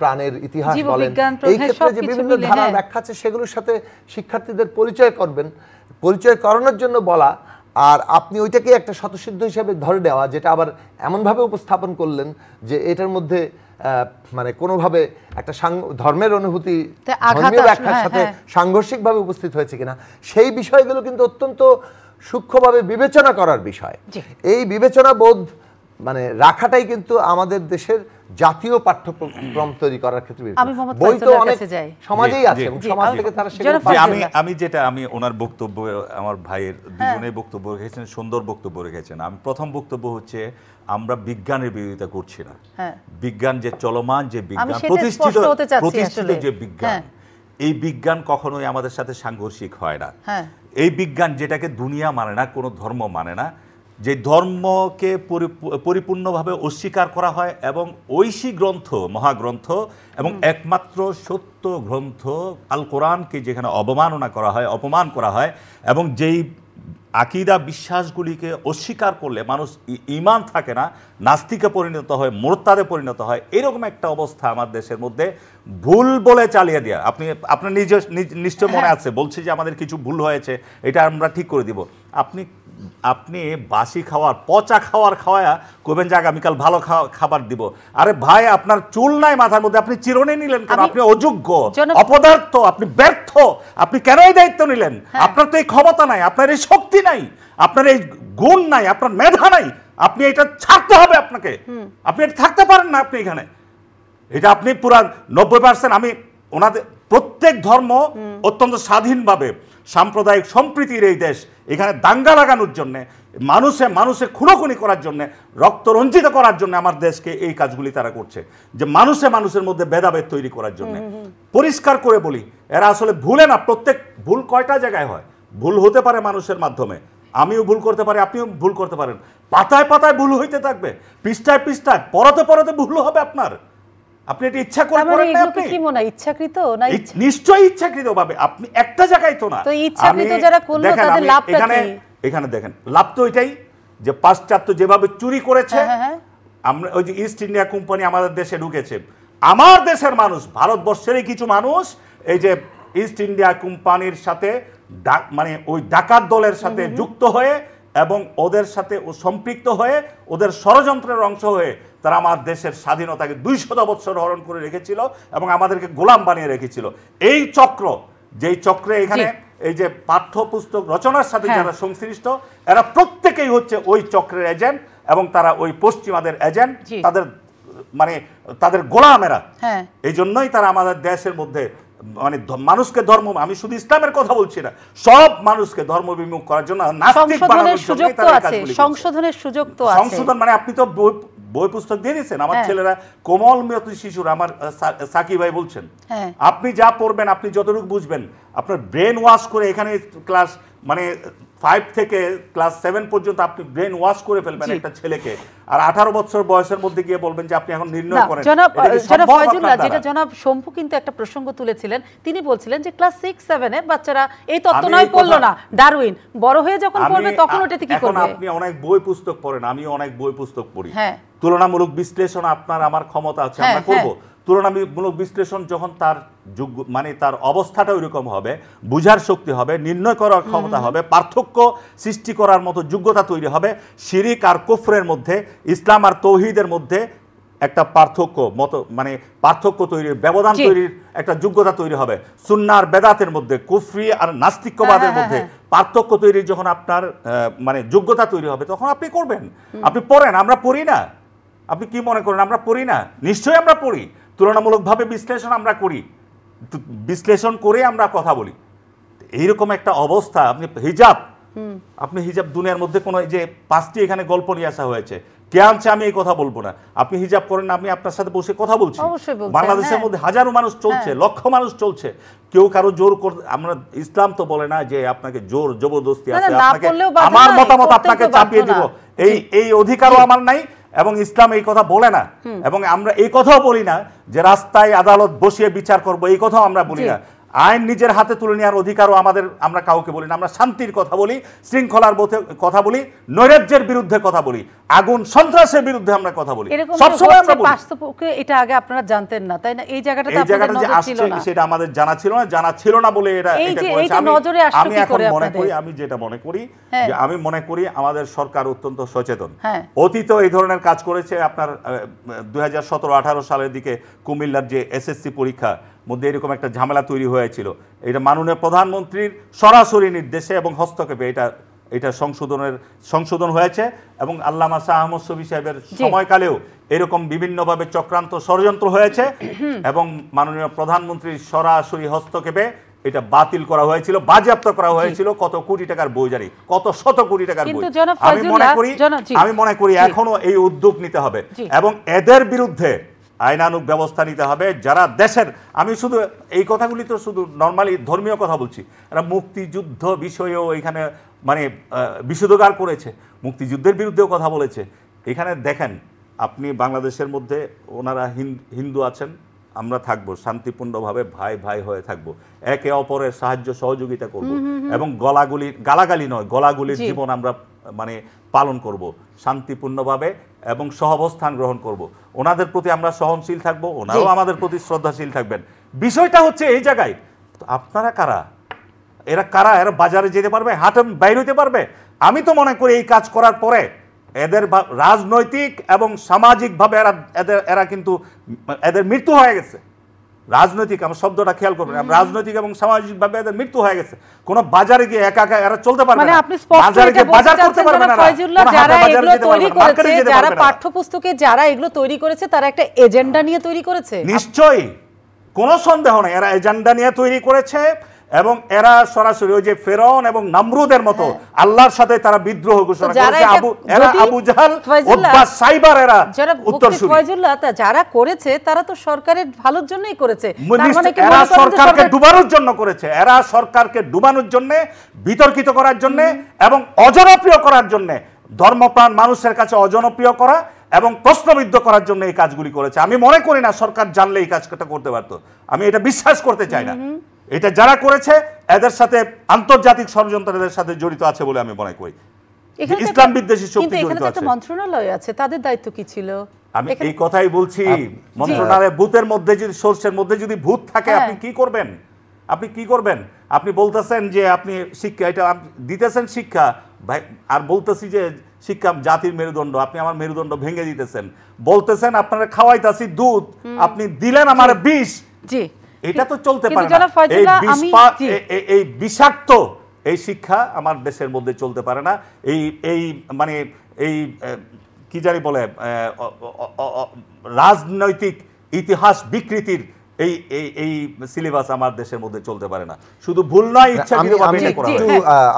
প্রাণের ইতিহাস বলেন এই ক্ষেত্রে যে বিভিন্ন ধারা হ্যাঁ। ব্যাখ্যা আছে সেগুলোর সাথে শিক্ষার্থীদের পরিচয় করবেন পরিচয় করানোর জন্য বলা আর আপনি ওইটাকে একটা স্বতঃসিদ্ধ হিসাবে ধরে নেওয়া যেটা আবার এমনভাবে উপস্থাপন করলেন যে এটার মধ্যে মানে কোনোভাবে একটা ধর্মের অনুভূতি ধর্মীয় ব্যাখ্যার হ্যাঁ, সাথে হ্যাঁ। সাংঘর্ষিকভাবে উপস্থিত হয়েছে কিনা সেই বিষয়গুলো কিন্তু অত্যন্ত সূক্ষ্মভাবে বিবেচনা করার বিষয় এই বিবেচনা বোধ মানে রাখাটাই কিন্তু আমাদের দেশের জাতীয় পাঠ্যক্রম তৈরি করার ক্ষেত্রে বই তো অনেক সমাজেই আছে এবং সমাজ থেকে তারা আমি আমি যেটা আমি ওনার বক্তব্য আমার ভাইয়ের হ্যাঁ। দুজনে বক্তব্য রেখেছেন সুন্দর বক্তব্য রেখেছেন আমি প্রথম বক্তব্য হচ্ছে আমরা বিজ্ঞানের বিরোধিতা করছি না হ্যাঁ। বিজ্ঞান যে চলমান যে বিজ্ঞান প্রতিষ্ঠিত প্রতিষ্ঠিত যে বিজ্ঞান হ্যাঁ। এই বিজ্ঞান কখনোই আমাদের সাথে সাংঘর্ষিক হয় না এই বিজ্ঞান যেটাকে দুনিয়া মানে না কোনো ধর্ম মানে না যে ধর্মকে পরিপূর্ণভাবে অস্বীকার করা হয় এবং ঐশী গ্রন্থ মহাগ্রন্থ এবং একমাত্র সত্য গ্রন্থ আল কোরআনকে যেখানে অবমাননা করা হয় অপমান করা হয় এবং যেই আকিদা বিশ্বাসগুলিকে অস্বীকার করলে মানুষ ইমান থাকে না নাস্তিকে পরিণত হয় মোরতাদে পরিণত হয় এরকম একটা অবস্থা আমার দেশের মধ্যে ভুল বলে চালিয়ে দেওয়া আপনি আপনার নিজ নিশ্চয় মনে হ্যাঁ। আছে বলছি যে আমাদের কিছু ভুল হয়েছে এটা আমরা ঠিক করে দিব আপনি আপনি বাসি খাওয়ার পচা খাওয়ার খাওয়া কবেন যে আগামীকাল ভালো খাবার দিব আরে ভাই আপনার চুল নাই মাথার মধ্যে আপনি চিরনে নিলেন কারণ আপনি অযোগ্য অপদার্থ আপনি ব্যর্থ আপনি কেন এই দায়িত্ব নিলেন হ্যাঁ। আপনার তো এই ক্ষমতা নাই আপনার এই শক্তি নাই আপনার এই গুণ নাই আপনার মেধা নাই আপনি এটা ছাড়তে হবে আপনাকে আপনি এটা থাকতে পারেন না আপনি এখানে এটা আপনি পুরা নব্বই পার্সেন্ট আমি ওনাদের প্রত্যেক ধর্ম অত্যন্ত স্বাধীনভাবে সাম্প্রদায়িক সম্প্রীতির এই দেশ এখানে দাঙ্গা লাগানোর জন্যে মানুষে মানুষে খুনোখুনি করার জন্যে রক্তরঞ্জিত করার জন্য আমার দেশকে এই কাজগুলি তারা করছে যে মানুষে মানুষের মধ্যে ভেদাভেদ তৈরি করার জন্য পরিষ্কার করে বলি এরা আসলে ভুলে না প্রত্যেক ভুল কয়টা জায়গায় হয় ভুল হতে পারে মানুষের মাধ্যমে আমিও ভুল করতে পারি আপনিও ভুল করতে পারেন পাতায় পাতায় ভুল হইতে থাকবে পৃষ্ঠায় পৃষ্ঠায় পরতে পরতে ভুল হবে আপনার আপনি এটা ইচ্ছা করে করেন না আপনি কি মনে ইচ্ছাকৃত না নিশ্চয়ই ইচ্ছাকৃত ভাবে আপনি একটা জায়গায় তো না তো ইচ্ছাকৃত যারা করলো তাদের লাভটা কি এখানে দেখেন লাভ তো এটাই যে পাশ্চাত্য যেভাবে চুরি করেছে হ্যাঁ, হ্যাঁ, হ্যাঁ। আমরা ওই যে ইস্ট ইন্ডিয়া কোম্পানি আমাদের দেশে ঢুকেছে আমার দেশের মানুষ ভারতবর্ষেরই কিছু মানুষ এই যে ইস্ট ইন্ডিয়া কোম্পানির সাথে মানে ওই ডাকাত দলের সাথে যুক্ত হয়ে এবং ওদের সাথে সম্পৃক্ত হয়ে ওদের ষড়যন্ত্রের অংশ হয়ে তারা আমার দেশের স্বাধীনতাকে দুই শত বৎসর হরণ করে রেখেছিল এবং আমাদেরকে গোলাম বানিয়ে রেখেছিল এই চক্র যেই চক্রে এখানে এই যে পাঠ্যপুস্তক রচনার সাথে হ্যাঁ। যারা সংশ্লিষ্ট এরা প্রত্যেকেই হচ্ছে ওই চক্রের এজেন্ট এবং তারা ওই পশ্চিমাদের এজেন্ট তাদের মানে তাদের গোলাম এরা হ্যাঁ। এই জন্যই তারা আমাদের দেশের মধ্যে মানে মানুষকে ধর্ম আমি শুধু ইসলামের কথা বলছি না সব মানুষকে ধর্ম বিমুখ করার জন্য সংশোধনের সুযোগ তো আছে সংশোধনের সুযোগ তো আছে সংশোধন মানে আপনি তো বই পুস্তক দিয়ে দিয়েছেন আমার হ্যাঁ। ছেলেরা কোমলমতি শিশুর আমার সাকি ভাই বলছেন হ্যাঁ। আপনি যা পড়বেন আপনি যতটুকু বুঝবেন আপনার ব্রেন ওয়াশ করে এখানে ক্লাস মানে ফাইভ থেকে ক্লাস সেভেন পর্যন্ত আপনি ব্রেন ওয়াশ করে ফেলবেন একটা ছেলেকে আর আঠারো বছর বয়সের মধ্যে গিয়ে বলবেন যে আপনি এখন নির্ণয় করেন জনাব জনাব ফয়জুল্লাহ যেটা জনাব শম্ভু কিন্তু একটা প্রসঙ্গ তুলেছিলেন তিনি বলছিলেন যে ক্লাস সিক্স সেভেনে বাচ্চারা এই তত্ত্ব নয় পড়লো না ডারউইন বড় হয়ে যখন পড়বে তখন ওটাতে কি করবে আপনি অনেক বই পুস্তক পড়েন আমি অনেক বই পুস্তক পড়ি হ্যাঁ তুলনামূলক বিশ্লেষণ আপনার আমার ক্ষমতা আছে আমরা হ্যাঁ, হ্যাঁ। করব তুলনামূলক বিশ্লেষণ যখন তার যোগ্য মানে তার অবস্থাটা ওইরকম হবে বুঝার শক্তি হবে নির্ণয় করার ক্ষমতা হবে পার্থক্য সৃষ্টি করার মতো যোগ্যতা তৈরি হবে শিরিক আর কুফরের মধ্যে ইসলাম আর তৌহিদের মধ্যে একটা পার্থক্য মত মানে পার্থক্য তৈরির ব্যবধান তৈরির একটা যোগ্যতা তৈরি হবে সুন্নার বেদাতের মধ্যে কুফরি আর নাস্তিকবাদের হ্যাঁ, মধ্যে পার্থক্য তৈরির যখন আপনার মানে যোগ্যতা তৈরি হবে তখন আপনি করবেন আপনি পড়েন আমরা পড়ি না আপনি কি মনে করেন আমরা পড়ি না নিশ্চয়ই আমরা পড়ি তুলনামূলকভাবে বিশ্লেষণ আমরা করি বিশ্লেষণ করে আমরা কথা বলি এইরকম একটা অবস্থা আপনি হিজাব আপনি হিজাব দুনিয়ার মধ্যে কোনো যে পাঁচটি এখানে গল্প নিয়ে আসা হয়েছে কে আনছে আমি এই কথা বলবো না আপনি হিজাব করেন আমি আপনার সাথে বসে কথা বলছি বাংলাদেশের হ্যাঁ। মধ্যে হাজারো মানুষ চলছে হ্যাঁ। লক্ষ মানুষ চলছে কেউ কারো জোর করতে আমরা ইসলাম তো বলে না যে আপনাকে জোর জবরদস্তি আছে আপনাকে আমার মতামত আপনাকে চাপিয়ে দিব এই এই অধিকারও আমার নাই এবং ইসলাম এই কথা বলে না এবং আমরা এই কথাও বলি না যে রাস্তায় আদালত বসিয়ে বিচার করব এই কথাও আমরা বলি না আইন নিজের হাতে তুলে নেওয়ার অধিকারও আমাদের আমরা কাউকে বলি না আমরা শান্তির কথা বলি শৃঙ্খলার কথা বলি নৈরাজ্যের বিরুদ্ধে কথা বলি আগুন সন্ত্রাসের বিরুদ্ধে আমরা কথা বলি এটা আগে আপনারা জানতেন না তাই না এই জায়গাটা এই জায়গাটা যে আসছে সেটা আমাদের জানা ছিল না জানা ছিল না বলে এটা আমি এখন মনে করি আমি যেটা মনে করি হ্যাঁ। যে আমি মনে করি আমাদের সরকার অত্যন্ত সচেতন হ্যাঁ। অতীত এই ধরনের কাজ করেছে আপনার দুই হাজার সতেরো আঠারো সালের দিকে কুমিল্লার যে এসএসসি পরীক্ষা মধ্যে এরকম একটা ঝামেলা তৈরি হয়েছিল এটা মাননীয় প্রধানমন্ত্রীর সরাসরি নির্দেশে এবং হস্তক্ষেপে এটা এটা সংশোধনের সংশোধন হয়েছে এবং আল্লামা শাহ আহমদ সবি সাহেবের সময়কালেও এরকম বিভিন্নভাবে চক্রান্ত ষড়যন্ত্র হয়েছে এবং মাননীয় প্রধানমন্ত্রীর সরাসরি হস্তক্ষেপে এটা বাতিল করা হয়েছিল বাজেয়াপ্ত করা হয়েছিল কত কোটি টাকার বই জারি কত শত কোটি টাকার বই আমি মনে করি আমি মনে করি এখনো এই উদ্যোগ নিতে হবে এবং এদের বিরুদ্ধে আইনানুক ব্যবস্থা নিতে হবে যারা দেশের আমি শুধু এই কথাগুলি তো শুধু নর্মালি ধর্মীয় কথা বলছি এরা মুক্তিযুদ্ধ বিষয়েও এখানে মানে বিশুদ্ধকার করেছে মুক্তিযুদ্ধের বিরুদ্ধেও কথা বলেছে এখানে দেখেন আপনি বাংলাদেশের মধ্যে ওনারা হিন্দু আছেন আমরা থাকবো শান্তিপূর্ণভাবে ভাই ভাই হয়ে থাকবো একে অপরের সাহায্য সহযোগিতা করব এবং গলাগুলির গালাগালি নয় গলাগুলির জীবন আমরা মানে পালন করব শান্তিপূর্ণভাবে এবং সহাবস্থান গ্রহণ করব। ওনাদের প্রতি আমরা সহনশীল থাকব ওনারাও আমাদের প্রতি শ্রদ্ধাশীল থাকবেন বিষয়টা হচ্ছে এই জায়গায় আপনারা কারা এরা কারা এরা বাজারে যেতে পারবে হাটে বাইরে হতে পারবে আমি তো মনে করি এই কাজ করার পরে এদের রাজনৈতিক এবং সামাজিকভাবে এরা এদের এরা কিন্তু এদের মৃত্যু হয়ে গেছে রাজনৈতিক আমার শব্দটা খেয়াল করবেন রাজনৈতিক এবং সামাজিক ভাবে এদের মৃত্যু হয়ে গেছে কোন বাজারে গিয়ে একা একা এরা চলতে পারবে মানে না আপনি বাজারে গিয়ে বাজার করতে পারবে না ফয়জুল্লাহ যারা এগুলো তৈরি করেছে যারা পাঠ্যপুস্তকে যারা এগুলো তৈরি করেছে তারা একটা এজেন্ডা নিয়ে তৈরি করেছে নিশ্চয়ই কোন সন্দেহ নেই এরা এজেন্ডা নিয়ে তৈরি করেছে এবং এরা সরাসরি ওই যে ফেরন এবং নামরুদের মতো হ্যাঁ। আল্লাহর সাথে তারা বিদ্রোহ ঘোষণা করেছে যারা করেছে তারা তো সরকারের ভালোর জন্যই করেছে মানে এরা সরকারকে ডুবানোর জন্য করেছে এরা সরকারকে ডুবানোর জন্য বিতর্কিত করার জন্য এবং অজনপ্রিয় করার জন্য ধর্মপ্রাণ মানুষের কাছে অজনপ্রিয় করা এবং প্রশ্নবিদ্ধ করার জন্য এই কাজগুলি করেছে আমি মনে করি না সরকার জানলে এই কাজটা করতে পারতো আমি এটা বিশ্বাস করতে চাই না এটা যারা করেছে এদের সাথে আন্তর্জাতিক ষড়যন্ত্র এদের সাথে জড়িত আছে বলে আমি মনে করি ইসলাম বিদ্বেষী শক্তি জড়িত আছে মন্ত্রণালয় আছে তাদের দায়িত্ব কি ছিল আমি এই কথাই বলছি মন্ত্রণালয়ের ভূতের মধ্যে যদি সোর্সের মধ্যে যদি ভূত থাকে হ্যাঁ। আপনি কি করবেন আপনি কি করবেন আপনি বলতেছেন যে আপনি শিক্ষা এটা দিতেছেন শিক্ষা ভাই আর বলতেছি যে শিক্ষা জাতির মেরুদণ্ড আপনি আমার মেরুদণ্ড ভেঙে দিতেছেন বলতেছেন আপনারা খাওয়াইতাছি দুধ আপনি দিলেন আমার বিষ জি এটা তো চলতে পারে না এই বিষাক্ত এই শিক্ষা আমার দেশের মধ্যে চলতে পারে না এই এই মানে এই কি জানি বলে রাজনৈতিক ইতিহাস বিকৃতির এই এই সিলেবাস আমার দেশের মধ্যে চলতে পারে না শুধু ভুল নয় ইচ্ছা কিন্তু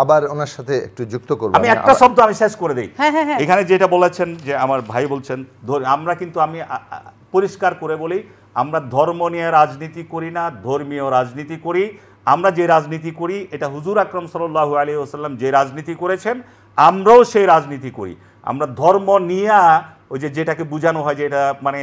আবার ওনার সাথে একটু যুক্ত করব আমি হ্যাঁ, একটা শব্দ আমি শেষ করে দেই হ্যাঁ, হ্যাঁ, এখানে যেটা বলেছেন যে আমার ভাই বলছেন আমরা কিন্তু আমি পরিষ্কার করে বলি আমরা ধর্ম নিয়ে রাজনীতি করি না ধর্মীয় রাজনীতি করি আমরা যে রাজনীতি করি এটা হুজুর আকরম সাল্লাহ আলী ওসাল্লাম যে রাজনীতি করেছেন আমরাও সেই রাজনীতি করি আমরা ধর্ম নিয়া ওই যে যেটাকে বোঝানো হয় যে এটা মানে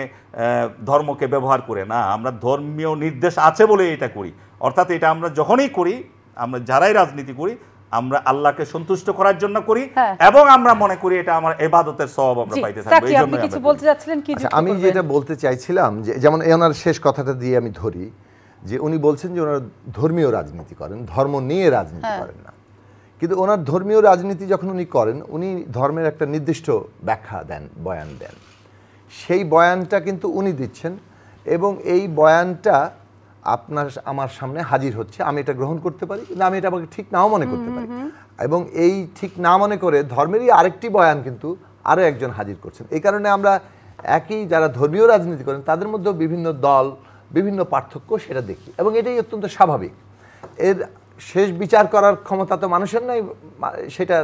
ধর্মকে ব্যবহার করে না আমরা ধর্মীয় নির্দেশ আছে বলে এটা করি অর্থাৎ এটা আমরা যখনই করি আমরা যারাই রাজনীতি করি আমরা আল্লাহকে সন্তুষ্ট করার জন্য করি হ্যাঁ। এবং আমরা মনে করি এটা আমার এবাদতের সওয়াব আমরা পাইতে থাকবো এই জন্য কিছু বলতে যাচ্ছিলেন কি আচ্ছা, আমি যেটা বলতে চাইছিলাম যে যেমন এনার শেষ কথাটা দিয়ে আমি ধরি যে উনি বলছেন যে ওনার ধর্মীয় রাজনীতি করেন ধর্ম নিয়ে রাজনীতি হ্যাঁ। করেন না কিন্তু ওনার ধর্মীয় রাজনীতি যখন উনি করেন উনি ধর্মের একটা নির্দিষ্ট ব্যাখ্যা দেন বয়ান দেন সেই বয়ানটা কিন্তু উনি দিচ্ছেন এবং এই বয়ানটা আপনার আমার সামনে হাজির হচ্ছে আমি এটা গ্রহণ করতে পারি কিন্তু আমি এটা আমাকে ঠিক নাও মনে করতে পারি এবং এই ঠিক না মনে করে ধর্মেরই আরেকটি বয়ান কিন্তু আরও একজন হাজির করছেন এই কারণে আমরা একই যারা ধর্মীয় রাজনীতি করেন তাদের মধ্যেও বিভিন্ন দল বিভিন্ন পার্থক্য সেটা দেখি এবং এটাই অত্যন্ত স্বাভাবিক এর শেষ বিচার করার ক্ষমতা তো মানুষের নাই সেটা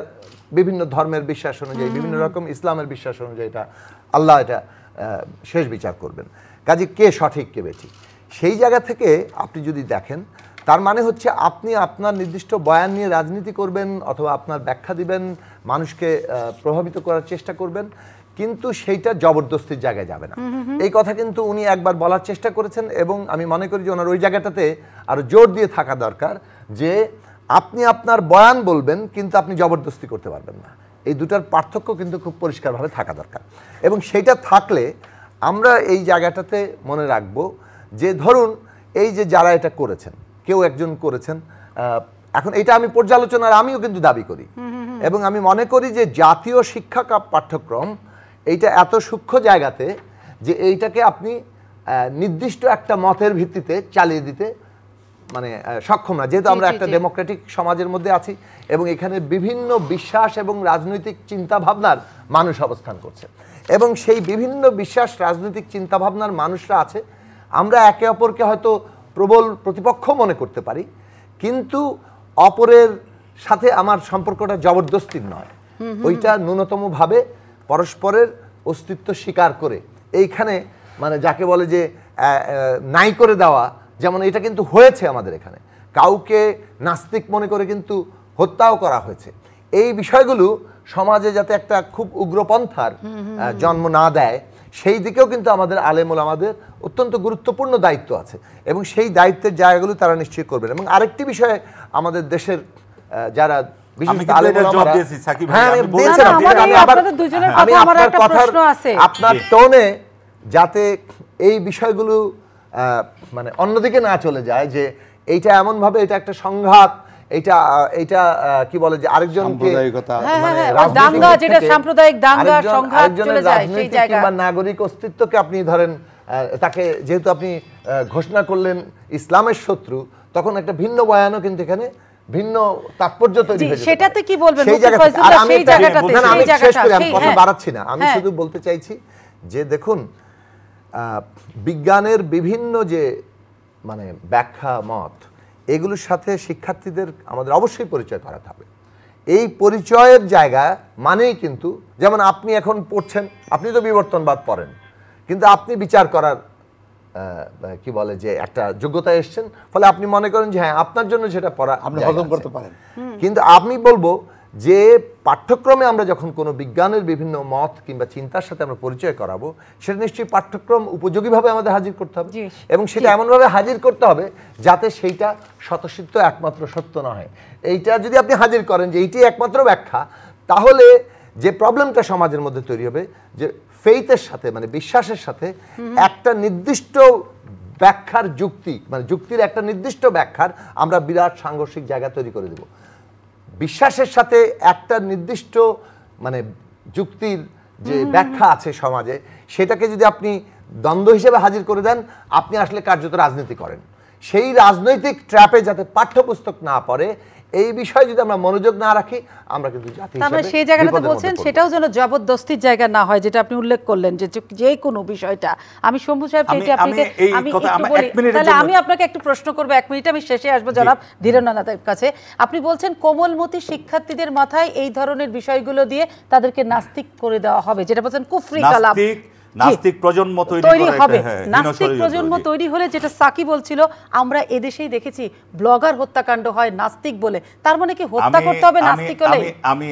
বিভিন্ন ধর্মের বিশ্বাস অনুযায়ী বিভিন্ন রকম ইসলামের বিশ্বাস অনুযায়ী এটা আল্লাহ এটা শেষ বিচার করবেন কাজে কে সঠিক কে বেঠিক সেই জায়গা থেকে আপনি যদি দেখেন তার মানে হচ্ছে আপনি আপনার নির্দিষ্ট বয়ান নিয়ে রাজনীতি করবেন অথবা আপনার ব্যাখ্যা দিবেন মানুষকে প্রভাবিত করার চেষ্টা করবেন কিন্তু সেইটা জবরদস্তির জায়গায় যাবে না এই কথা কিন্তু উনি একবার বলার চেষ্টা করেছেন এবং আমি মনে করি যে ওনার ওই জায়গাটাতে আরও জোর দিয়ে থাকা দরকার যে আপনি আপনার বয়ান বলবেন কিন্তু আপনি জবরদস্তি করতে পারবেন না এই দুটার পার্থক্য কিন্তু খুব পরিষ্কারভাবে থাকা দরকার এবং সেইটা থাকলে আমরা এই জায়গাটাতে মনে রাখবো যে ধরুন এই যে যারা এটা করেছেন কেউ একজন করেছেন এখন এটা আমি পর্যালোচনার আমিও কিন্তু দাবি করি এবং আমি মনে করি যে জাতীয় শিক্ষা পাঠ্যক্রম এইটা এত সূক্ষ্ম জায়গাতে যে এইটাকে আপনি নির্দিষ্ট একটা মতের ভিত্তিতে চালিয়ে দিতে মানে সক্ষম না যেহেতু আমরা একটা ডেমোক্রেটিক সমাজের মধ্যে আছি এবং এখানে বিভিন্ন বিশ্বাস এবং রাজনৈতিক চিন্তাভাবনার মানুষ অবস্থান করছে এবং সেই বিভিন্ন বিশ্বাস রাজনৈতিক চিন্তাভাবনার মানুষরা আছে আমরা একে অপরকে হয়তো প্রবল প্রতিপক্ষ মনে করতে পারি কিন্তু অপরের সাথে আমার সম্পর্কটা জবরদস্তির নয় ওইটা ন্যূনতমভাবে পরস্পরের অস্তিত্ব স্বীকার করে এইখানে মানে যাকে বলে যে নাই করে দেওয়া যেমন এটা কিন্তু হয়েছে আমাদের এখানে কাউকে নাস্তিক মনে করে কিন্তু হত্যাও করা হয়েছে এই বিষয়গুলো সমাজে যাতে একটা খুব উগ্রপন্থার জন্ম না দেয় সেই দিকেও কিন্তু আমাদের আলেমুল আমাদের অত্যন্ত গুরুত্বপূর্ণ দায়িত্ব আছে এবং সেই দায়িত্বের জায়গাগুলো তারা নিশ্চয়ই করবেন এবং আরেকটি বিষয়ে আমাদের দেশের যারা হ্যাঁ, আপনার টোনে যাতে এই বিষয়গুলো মানে অন্যদিকে না চলে যায় যে এইটা এমনভাবে এটা একটা সংঘাত এটা এটা কি বলে যে হ্যাঁ, হ্যাঁ, মানে হ্যাঁ, নাগরিক অস্তিত্বকে আপনি ধরেন তাকে যেহেতু আপনি ঘোষণা করলেন ইসলামের শত্রু তখন একটা ভিন্ন বয়ানও কিন্তু এখানে ভিন্ন তাৎপর্য সেটাতে কি বলবেন আমি বাড়াচ্ছি না আমি শুধু বলতে চাইছি যে দেখুন বিজ্ঞানের বিভিন্ন যে মানে ব্যাখ্যা মত এগুলোর সাথে শিক্ষার্থীদের আমাদের অবশ্যই পরিচয় করাতে হবে এই পরিচয়ের জায়গা মানেই কিন্তু যেমন আপনি এখন পড়ছেন আপনি তো বিবর্তনবাদ পড়েন কিন্তু আপনি বিচার করার কি বলে যে একটা যোগ্যতা এসছেন ফলে আপনি মনে করেন যে হ্যাঁ আপনার জন্য সেটা পড়া আপনি হজম করতে পারেন কিন্তু আমি বলবো যে পাঠ্যক্রমে আমরা যখন কোনো বিজ্ঞানের বিভিন্ন মত কিংবা চিন্তার সাথে আমরা পরিচয় করাবো সেটা নিশ্চয়ই পাঠ্যক্রম উপযোগীভাবে আমাদের হাজির করতে হবে এবং সেটা এমনভাবে হাজির করতে হবে যাতে সেইটা স্বতঃসিদ্ধ একমাত্র সত্য না হয় এইটা যদি আপনি হাজির করেন যে এইটি একমাত্র ব্যাখ্যা তাহলে যে প্রবলেমটা সমাজের মধ্যে তৈরি হবে যে ফেইথের সাথে মানে বিশ্বাসের সাথে একটা নির্দিষ্ট ব্যাখ্যার যুক্তি মানে যুক্তির একটা নির্দিষ্ট ব্যাখ্যার আমরা বিরাট সাংঘর্ষিক জায়গা তৈরি করে দেবো বিশ্বাসের সাথে একটা নির্দিষ্ট মানে যুক্তির যে ব্যাখ্যা আছে সমাজে সেটাকে যদি আপনি দ্বন্দ্ব হিসেবে হাজির করে দেন আপনি আসলে কার্যত রাজনীতি করেন সেই রাজনৈতিক ট্র্যাপে যাতে পাঠ্যপুস্তক না পড়ে এই বিষয়ে যদি আমরা মনোযোগ না রাখি আমরা কিন্তু জাতি মানে হিসেবে তাহলে সেই জায়গাটাতে বলছেন সেটাও যেন জবরদস্তির জায়গা না হয় যেটা আপনি উল্লেখ করলেন যে যে কোনো বিষয়টা আমি শম্ভু সাহেব সেটি আপনাকে আমি তাহলে আমি আপনাকে একটু প্রশ্ন করব এক মিনিট আমি শেষে আসবো জনাব ধীরেন্দ্রনাথের কাছে আপনি বলছেন কোমলমতি শিক্ষার্থীদের মাথায় এই ধরনের বিষয়গুলো দিয়ে তাদেরকে নাস্তিক করে দেওয়া হবে যেটা বলছেন কুফরি কালাম নাস্তিক প্রজন্ম তৈরি হবে হ্যাঁ, নাস্তিক প্রজন্ম তৈরি হলে যেটা সাকি বলছিল আমরা এদেশেই দেখেছি ব্লগার হত্যাকাণ্ড হয় নাস্তিক বলে তার মানে কি হত্যা করতে হবে নাস্তিক হলে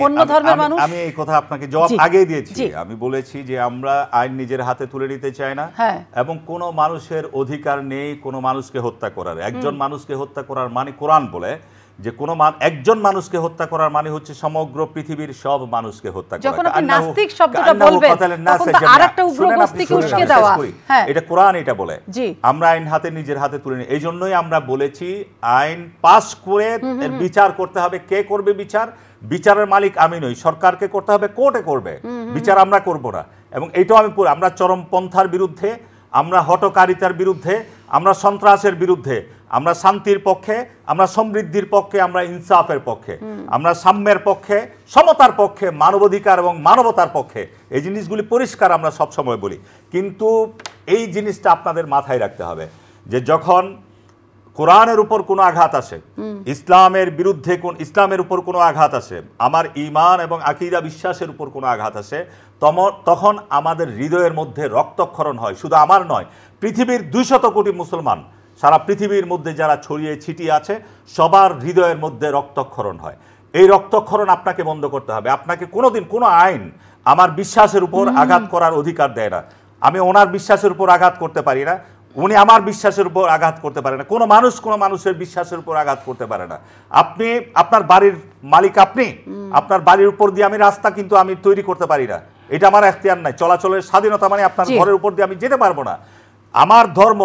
অন্য ধর্মের মানুষ আমি এই কথা আপনাকে জবাব আগেই দিয়েছি আমি বলেছি যে আমরা আইন নিজের হাতে তুলে নিতে চাই না হ্যাঁ। এবং কোনো মানুষের অধিকার নেই কোনো মানুষকে হত্যা করার একজন মানুষকে হত্যা করার মানে কোরআন বলে যে কোনো একজন মানুষকে হত্যা করার মানে হচ্ছে সমগ্র পৃথিবীর সব মানুষকে হত্যা করা হ্যাঁ। এটা কোরআন এটা বলে আমরা আইন হাতে নিজের হাতে তুলে নিই এইজন্যই আমরা বলেছি আইন পাস করে বিচার করতে হবে কে করবে বিচার বিচারের মালিক আমি নই সরকারকে করতে হবে কোর্টে করবে বিচার আমরা করব না এবং এইটাও আমি আমরা চরম পন্থার বিরুদ্ধে আমরা হটকারিতার বিরুদ্ধে আমরা সন্ত্রাসের বিরুদ্ধে আমরা শান্তির পক্ষে আমরা সমৃদ্ধির পক্ষে আমরা ইনসাফের পক্ষে আমরা সাম্যের পক্ষে সমতার পক্ষে মানবাধিকার এবং মানবতার পক্ষে এই জিনিসগুলি পরিষ্কার আমরা সবসময় বলি কিন্তু এই জিনিসটা আপনাদের মাথায় রাখতে হবে যে যখন কোরআনের উপর কোনো আঘাত আসে ইসলামের বিরুদ্ধে কোন ইসলামের উপর কোনো আঘাত আসে আমার ইমান এবং আকিরা বিশ্বাসের উপর কোনো আঘাত আসে তম তখন আমাদের হৃদয়ের মধ্যে রক্তক্ষরণ হয় শুধু আমার নয় পৃথিবীর দুইশত কোটি মুসলমান সারা পৃথিবীর মধ্যে যারা ছড়িয়ে ছিটিয়ে আছে সবার হৃদয়ের মধ্যে রক্তক্ষরণ হয় এই রক্তক্ষরণ আপনাকে বন্ধ করতে হবে আপনাকে কোনোদিন কোনো আইন আমার বিশ্বাসের উপর আঘাত করার অধিকার দেয় না আমি ওনার বিশ্বাসের উপর আঘাত করতে পারি না উনি আমার বিশ্বাসের উপর আঘাত করতে পারে না কোনো মানুষ কোনো মানুষের বিশ্বাসের উপর আঘাত করতে পারে না আপনি আপনার বাড়ির মালিক আপনি আপনার বাড়ির উপর দিয়ে আমি রাস্তা কিন্তু আমি তৈরি করতে পারি না এটা আমার এখতিয়ার নাই চলাচলের স্বাধীনতা মানে আপনার ঘরের উপর দিয়ে আমি যেতে পারবো না আমার ধর্ম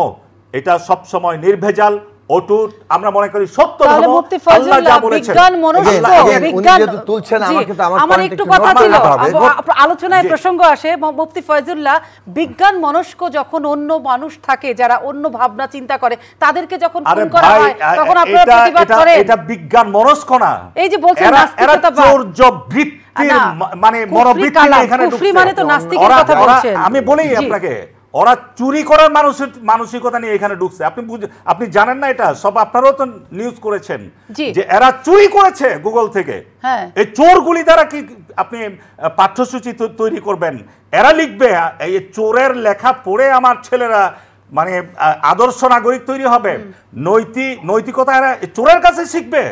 এটা সব সময় নির্ভেজাল অটুট আমরা মনে করি সত্য ধর্ম আল্লাহ যা বলেছেন বিজ্ঞান তুলছেন আমাকে তো আমার একটু কথা ছিল আলোচনায় প্রসঙ্গ আসে মুফতি ফয়জুল্লাহ বিজ্ঞান যখন অন্য মানুষ থাকে যারা অন্য ভাবনা চিন্তা করে তাদেরকে যখন খুন করা হয় তখন আপনারা প্রতিবাদ করেন এটা বিজ্ঞান মনস্ক না এই যে বলছেন নাস্তিকতাবাদ মানে এখানে ঢুকছে মানে তো নাস্তিকের কথা বলছেন আমি বলেই আপনাকে ওরা চুরি করার মানসিক মানসিকতা নিয়ে এখানে ঢুকছে আপনি আপনি জানেন না এটা সব আপনারাও তো নিউজ করেছেন যে এরা চুরি করেছে গুগল থেকে হ্যাঁ। এই চোরগুলি দ্বারা কি আপনি পাঠ্যসূচি তৈরি করবেন এরা লিখবে এই চোরের লেখা পড়ে আমার ছেলেরা মানে আদর্শ নাগরিক তৈরি হবে নৈতিক নৈতিকতা এরা চোরের কাছে শিখবে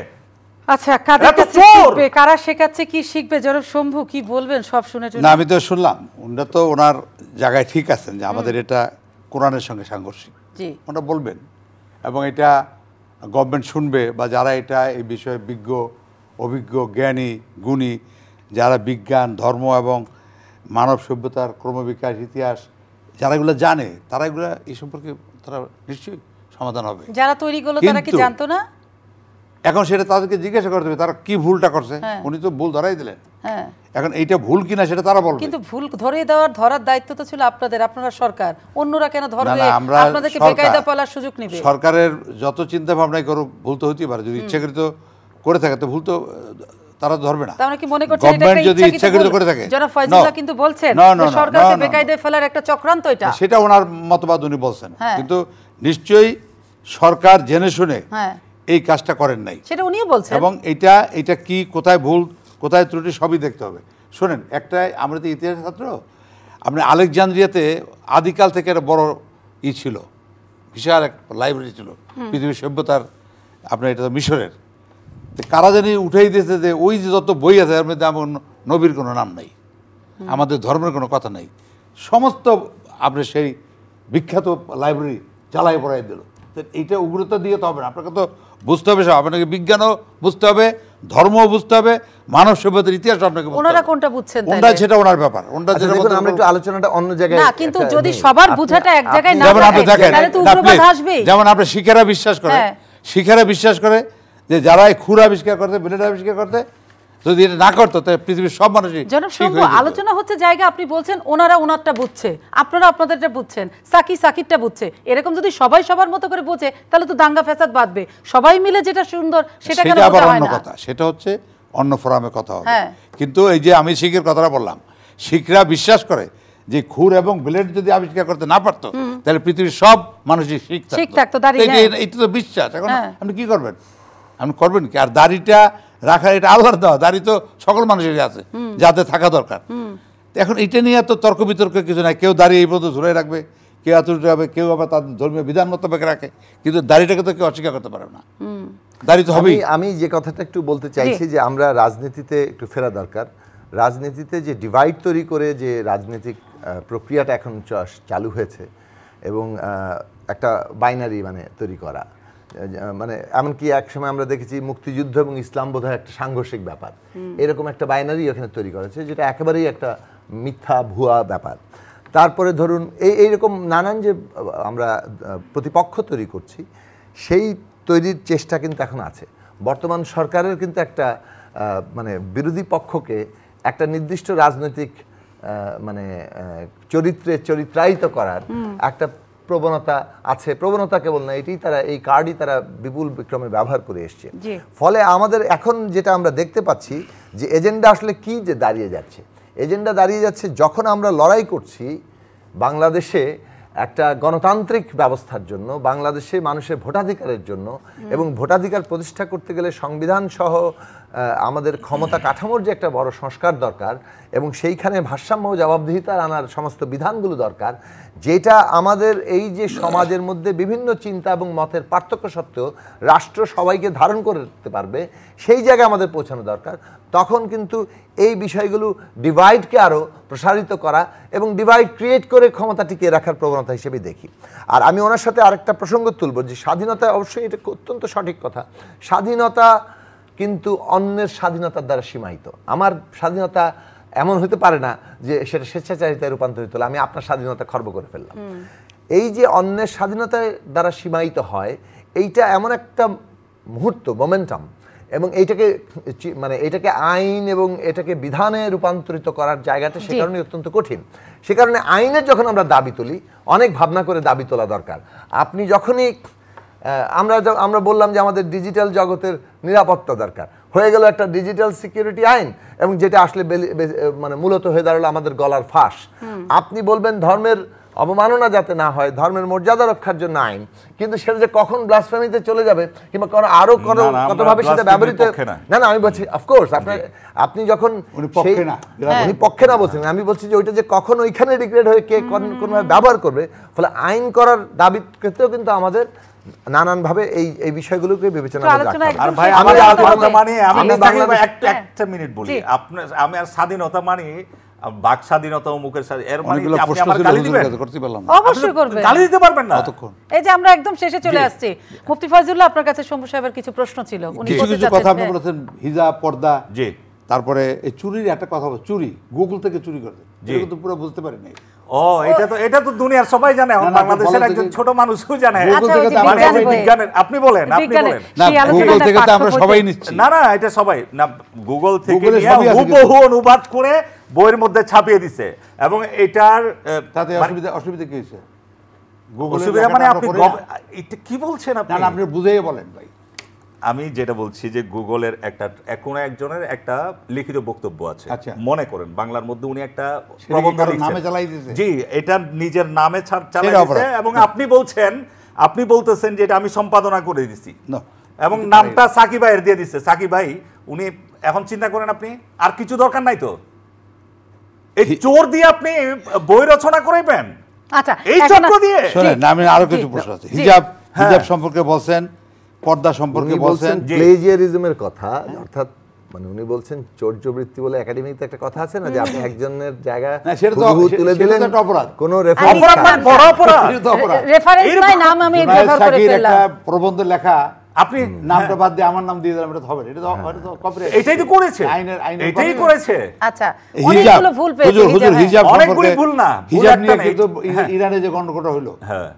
আচ্ছা কাদের শিখবে কারা শেখাচ্ছে কি শিখবে যেন শম্ভু কি বলবেন সব শুনে না আমি তো শুনলাম তো ওনার জায়গায় ঠিক আছেন যে আমাদের এটা কোরআনের সঙ্গে সাংঘর্ষিক বলবেন এবং এটা গভর্নমেন্ট শুনবে বা যারা এটা এই বিষয়ে বিজ্ঞ অভিজ্ঞ জ্ঞানী গুণী যারা বিজ্ঞান ধর্ম এবং মানব সভ্যতার ক্রমবিকাশ ইতিহাস যারা এগুলো জানে তারা এগুলো এই সম্পর্কে তারা নিশ্চয়ই সমাধান হবে যারা তৈরি করলো তারা কি জানতো না এখন সেটা তাদেরকে জিজ্ঞাসা করতে হবে তারা কি ভুলটা করছে হ্যাঁ। উনি তো ভুল ধরাই দিলেন হ্যাঁ। এখন এইটা ভুল কিনা সেটা তারা বলবে কিন্তু ভুল ধরিয়ে দেওয়ার ধরার দায়িত্ব তো ছিল আপনাদের আপনারা সরকার অন্যরা কেন ধরবে আপনাদেরকে বেকায়দা পলার সুযোগ নেবে সরকারের যত চিন্তা ভাবনাই করুক ভুল তো হতেই পারে যদি ইচ্ছাকৃত করে থাকে তো ভুল তো তারা ধরবে না তাহলে কি মনে করছেন এটা একটা যদি ইচ্ছাকৃত করে থাকে জনাব ফয়জুল্লাহ কিন্তু বলছেন সরকারকে বেকায়দা ফেলার একটা চক্রান্ত এটা সেটা ওনার মতবাদ উনি বলছেন হ্যাঁ। কিন্তু নিশ্চয়ই সরকার জেনে শুনে হ্যাঁ এই কাজটা করেন নাই সেটা উনিও বলছেন এবং এটা এটা কি কোথায় ভুল কোথায় ত্রুটি সবই দেখতে হবে শোনেন একটা আমরা তো ইতিহাস ছাত্র আমরা আলেকজান্দ্রিয়াতে আদিকাল থেকে একটা বড় ই ছিল বিশাল এক লাইব্রেরি ছিল পৃথিবীর সভ্যতার আপনার এটা তো মিশরের কারা জানি উঠেই দিয়েছে যে ওই যে যত বই আছে তার মধ্যে আমার নবীর কোনো নাম নাই আমাদের ধর্মের কোনো কথা নাই সমস্ত আপনি সেই বিখ্যাত লাইব্রেরি চালাই পড়াই দিল এইটা উগ্রতা দিয়ে তো হবে না আপনাকে তো বুঝতে হবে সব আপনাকে বিজ্ঞানও বুঝতে হবে ধর্ম বুঝতে হবে মানব সভ্যতার ইতিহাস আপনাকে ওনারা কোনটা বুঝছেন ওনারা সেটা ওনার ব্যাপার ওনারা যেটা বলতে আমরা একটু আলোচনাটা অন্য জায়গায় না কিন্তু যদি সবার বুঝাটা এক জায়গায় না থাকে তাহলে তো উগ্রবাদ আসবে যেমন আপনি শিখেরা বিশ্বাস করে হ্যাঁ। শিখেরা বিশ্বাস করে যে যারা খুর আবিষ্কার করতে বিলেট আবিষ্কার করতে যদি এটা না করতো তাহলে পৃথিবীর সব মানুষই জনাব শম্ভু আলোচনা হচ্ছে জায়গা আপনি বলছেন ওনারা ওনারটা বুঝছে আপনারা আপনাদেরটা বুঝছেন সাকি সাকিরটা বুঝছে এরকম যদি সবাই সবার মতো করে বোঝে তাহলে তো দাঙ্গা ফ্যাসাদ বাঁধবে সবাই মিলে যেটা সুন্দর সেটা কেন আবার অন্য কথা সেটা হচ্ছে অন্য ফোরামে কথা হবে হ্যাঁ। কিন্তু এই যে আমি শিখের কথাটা বললাম শিখরা বিশ্বাস করে যে খুর এবং ব্লেড যদি আবিষ্কার করতে না পারতো তাহলে পৃথিবীর সব মানুষই শিখ থাকতো হ্যাঁ। এটা তো বিশ্বাস এখন হ্যাঁ। আপনি কি করবেন আপনি করবেন কি আর দাড়িটা রাখার এটা আল্লাহর দেওয়া দাড়ি তো সকল মানুষের আছে যাতে থাকা দরকার এখন এটা নিয়ে তো তর্ক বিতর্ক কিছু নাই কেউ দাঁড়িয়ে এই পর্যন্ত ঝুলে রাখবে কেউ এত হবে কেউ আবার তার ধর্মীয় বিধান মোতাবেক রাখে কিন্তু দাড়িটাকে তো কেউ অস্বীকার করতে পারবে না দাঁড়িয়ে তো হবেই আমি যে কথাটা একটু বলতে চাইছি যে আমরা রাজনীতিতে একটু ফেরা দরকার রাজনীতিতে যে ডিভাইড তৈরি করে যে রাজনৈতিক প্রক্রিয়াটা এখন চালু হয়েছে এবং একটা বাইনারি মানে তৈরি করা মানে এমনকি একসময় আমরা দেখেছি মুক্তিযুদ্ধ এবং ইসলাম বোধ একটা সাংঘর্ষিক ব্যাপার এরকম একটা বাইনারি এখানে তৈরি করেছে যেটা একেবারেই একটা মিথ্যা ভুয়া ব্যাপার তারপরে ধরুন এই এইরকম নানান যে আমরা প্রতিপক্ষ তৈরি করছি সেই তৈরির চেষ্টা কিন্তু এখন আছে বর্তমান সরকারের কিন্তু একটা মানে বিরোধী পক্ষকে একটা নির্দিষ্ট রাজনৈতিক মানে চরিত্রে চরিত্রায়িত করার একটা প্রবণতা আছে প্রবণতা কেবল না এটি তারা এই কার্ডই তারা বিপুল বিক্রমে ব্যবহার করে এসছে ফলে আমাদের এখন যেটা আমরা দেখতে পাচ্ছি যে এজেন্ডা আসলে কি যে দাঁড়িয়ে যাচ্ছে এজেন্ডা দাঁড়িয়ে যাচ্ছে যখন আমরা লড়াই করছি বাংলাদেশে একটা গণতান্ত্রিক ব্যবস্থার জন্য বাংলাদেশে মানুষের ভোটাধিকারের জন্য এবং ভোটাধিকার প্রতিষ্ঠা করতে গেলে সংবিধান সহ আমাদের ক্ষমতা কাঠামোর যে একটা বড় সংস্কার দরকার এবং সেইখানে ভারসাম্য জবাবদিহিতার আনার সমস্ত বিধানগুলো দরকার যেটা আমাদের এই যে সমাজের মধ্যে বিভিন্ন চিন্তা এবং মতের পার্থক্য সত্ত্বেও রাষ্ট্র সবাইকে ধারণ করতে পারবে সেই জায়গায় আমাদের পৌঁছানো দরকার তখন কিন্তু এই বিষয়গুলো ডিভাইডকে আরও প্রসারিত করা এবং ডিভাইড ক্রিয়েট করে ক্ষমতা টিকিয়ে রাখার প্রবণতা হিসেবে দেখি আর আমি ওনার সাথে আরেকটা প্রসঙ্গ তুলব যে স্বাধীনতা অবশ্যই এটা অত্যন্ত সঠিক কথা স্বাধীনতা কিন্তু অন্যের স্বাধীনতার দ্বারা সীমাহিত আমার স্বাধীনতা এমন হতে পারে না যে সেটা স্বেচ্ছাচারিতায় রূপান্তরিত হলো আমি আপনার স্বাধীনতা খর্ব করে ফেললাম এই যে অন্যের স্বাধীনতার দ্বারা সীমায়িত হয় এইটা এমন একটা মুহূর্ত মোমেন্টাম এবং এইটাকে মানে এটাকে আইন এবং এটাকে বিধানে রূপান্তরিত করার জায়গাটা সে কারণে অত্যন্ত কঠিন সে কারণে আইনের যখন আমরা দাবি তুলি অনেক ভাবনা করে দাবি তোলা দরকার আপনি যখনই আমরা আমরা বললাম যে আমাদের ডিজিটাল জগতের নিরাপত্তা দরকার হয়ে গেল একটা ডিজিটাল সিকিউরিটি আইন এবং যেটা আসলে মানে মূলত হয়ে দাঁড়ালো আমাদের গলার ফাঁস আপনি বলবেন ধর্মের অবমাননা যাতে না হয় ধর্মের মর্যাদা রক্ষার জন্য আইন কিন্তু সেটা যে কখন ব্লাসফেমিতে চলে যাবে কিংবা কোনো আরো কতভাবে সেটা ব্যবহৃত না না আমি বলছি অফকোর্স আপনার আপনি যখন হ্যাঁ, উনি পক্ষে না বলছেন আমি বলছি যে ওইটা যে কখন ওইখানে ডিগ্রেড হয়ে কে কোনোভাবে ব্যবহার করবে ফলে আইন করার দাবির ক্ষেত্রেও কিন্তু আমাদের নানানভাবে এই এই বিষয়গুলোকে বিবেচনা আর ভাই মানে, আমি আলাদা মানে আমি একটা একটা মিনিট বলি আপনার আমি আর স্বাধীনতা মানে বাক স্বাধীনতা অমুকের সাথে এর মানে কি আপনি আমার গালি দিবেন করতে পারলাম অবশ্যই করবেন গালি দিতে পারবেন না কতক্ষণ এই যে আমরা একদম শেষে চলে আসছি মুফতি ফয়জুল্লাহ আপনার কাছে শম্ভু সাহেবের কিছু প্রশ্ন ছিল উনি কিছু কিছু কথা আপনি বলেছেন হিজাব পর্দা জি তারপরে এই চুরির একটা কথা চুরি গুগল থেকে চুরি করে যে কিন্তু পুরো বুঝতে পারি নাই ও এটা তো এটা তো দুনিয়ার সবাই জানে বাংলাদেশের একজন ছোট মানুষও জানে আচ্ছা, বিজ্ঞানের আপনি বলেন আপনি বলেন গুগল থেকে তো আমরা সবাই নিচ্ছি না না এটা সবাই না গুগল থেকে হুবহু অনুবাদ করে বইয়ের মধ্যে ছাপিয়ে দিছে এবং এটার তাতে মানে- অসুবিধা অসুবিধা কি হয়েছে অসুবিধা মানে আপনি এটা কি বলছেন আপনি আপনি বুঝেই বলেন ভাই আমি যেটা বলছি যে গুগলের একটা কোনো একজনের একটা লিখিত বক্তব্য আছে আচ্ছা। মনে করেন বাংলার মধ্যে উনি একটা প্রবন্ধ জি এটা নিজের নামে চালাইছে এবং আপনি বলছেন আপনি বলতেছেন যে এটা আমি সম্পাদনা করে দিছি এবং নামটা সাকিব ভাইয়ের দিয়ে দিচ্ছে সাকিব ভাই উনি এখন চিন্তা করেন আপনি আর কিছু দরকার নাই তো এই চোর দিয়ে আপনি বই রচনা করাইবেন আচ্ছা এই চক্র দিয়ে শুনেন আমি আরো কিছু প্রশ্ন আছে হিজাব হ্যাঁ। হিজাব সম্পর্কে বলছেন পর্দা সম্পর্কে বলছেন প্লেজিয়ারিজমের কথা অর্থাৎ মানে উনি বলছেন চর্যবৃত্তি বলে একাডেমিতে একটা কথা আছে না যে আপনি একজনের জায়গা তুলে দিলেন অপরাধ কোন রেফারেন্স নাই নাম আমি প্রবন্ধ লেখা আপনি নামটা হ্যাঁ। বাদ দিয়ে আমার নাম দিয়ে দিলাম এটা হবে না এটা তো এটা তো কপিরাইট এটাই তো করেছে আইনের আইনের এটাই করেছে আচ্ছা অনেকগুলো ভুল পেয়েছে হুজুর হিজাব হ্যাঁ। অনেকগুলো ভুল না হিজাব নিয়ে কিন্তু হ্যাঁ। ইরানে যে গন্ডগোল হলো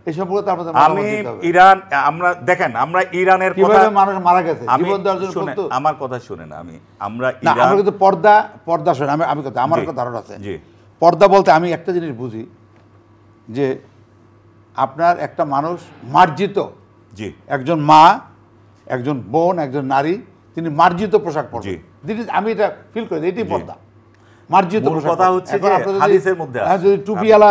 এই সম্পর্কে আমাদের আমি ইরান আমরা দেখেন আমরা ইরানের কথা কিভাবে মানুষ মারা গেছে জীবন দর্জন করতে আমার কথা শুনেন আমি আমরা ইরান আমরা কিন্তু পর্দা পর্দা শুনেন আমি আমি কথা আমার কথা ধারণা আছে জি পর্দা বলতে আমি একটা জিনিস বুঝি যে আপনার একটা মানুষ মার্জিত জি একজন মা একজন বোন একজন নারী তিনি মার্জিত পোশাক পরে আমি এটা ফিল করি এটি পর্দা কোনোদিন বলি না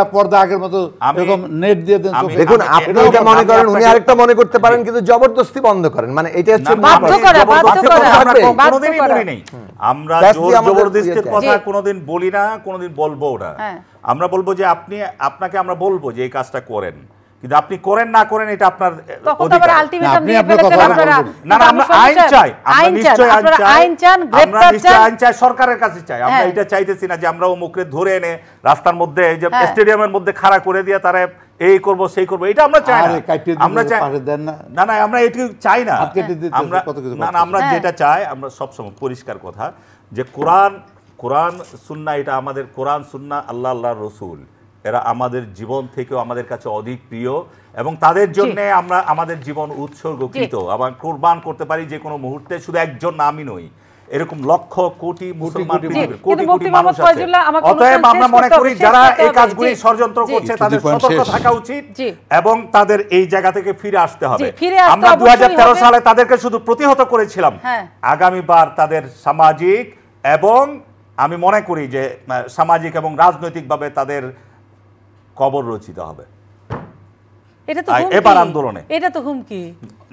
কোনোদিন বলবো হ্যাঁ। আমরা বলবো যে আপনি আপনাকে আমরা বলবো যে এই কাজটা করেন কিন্তু আপনি করেন না করেন এটা আপনার না না আমরা আইন চাই আমরা নিশ্চয় আইন চাই আমরা নিশ্চয় আইন চাই সরকারের কাছে চাই আমরা হ্যাঁ। এটা চাইতেছি না যে আমরা অমুকরে ধরে এনে রাস্তার মধ্যে যে হ্যাঁ। স্টেডিয়ামের মধ্যে খাড়া করে দিয়ে তারা এই করব সেই করব এটা আমরা চাই না আমরা চাই না না আমরা এটি চাই না আমরা না না আমরা যেটা চাই আমরা সবসময় পরিষ্কার কথা যে কোরআন কোরআন সুন্না এটা আমাদের কোরআন সুন্না আল্লাহ আল্লাহ রসুল এরা আমাদের জীবন থেকেও আমাদের কাছে অধিক প্রিয় এবং তাদের জন্য আমরা আমাদের জীবন উৎসর্গকৃত আবার কোরবান করতে পারি যে কোনো মুহূর্তে শুধু একজন আমি নই এরকম লক্ষ কোটি মুসলমান কোটি কোটি মানুষ আছে অতএব আমরা মনে করি যারা এই কাজগুলি ষড়যন্ত্র করছে তাদের সতর্ক থাকা উচিত এবং তাদের এই জায়গা থেকে ফিরে আসতে হবে আমরা দু সালে তাদেরকে শুধু প্রতিহত করেছিলাম হ্যাঁ। আগামীবার তাদের সামাজিক এবং আমি মনে করি যে সামাজিক এবং রাজনৈতিকভাবে তাদের কবর রচিত হবে এবার আন্দোলনে এটা তো হুমকি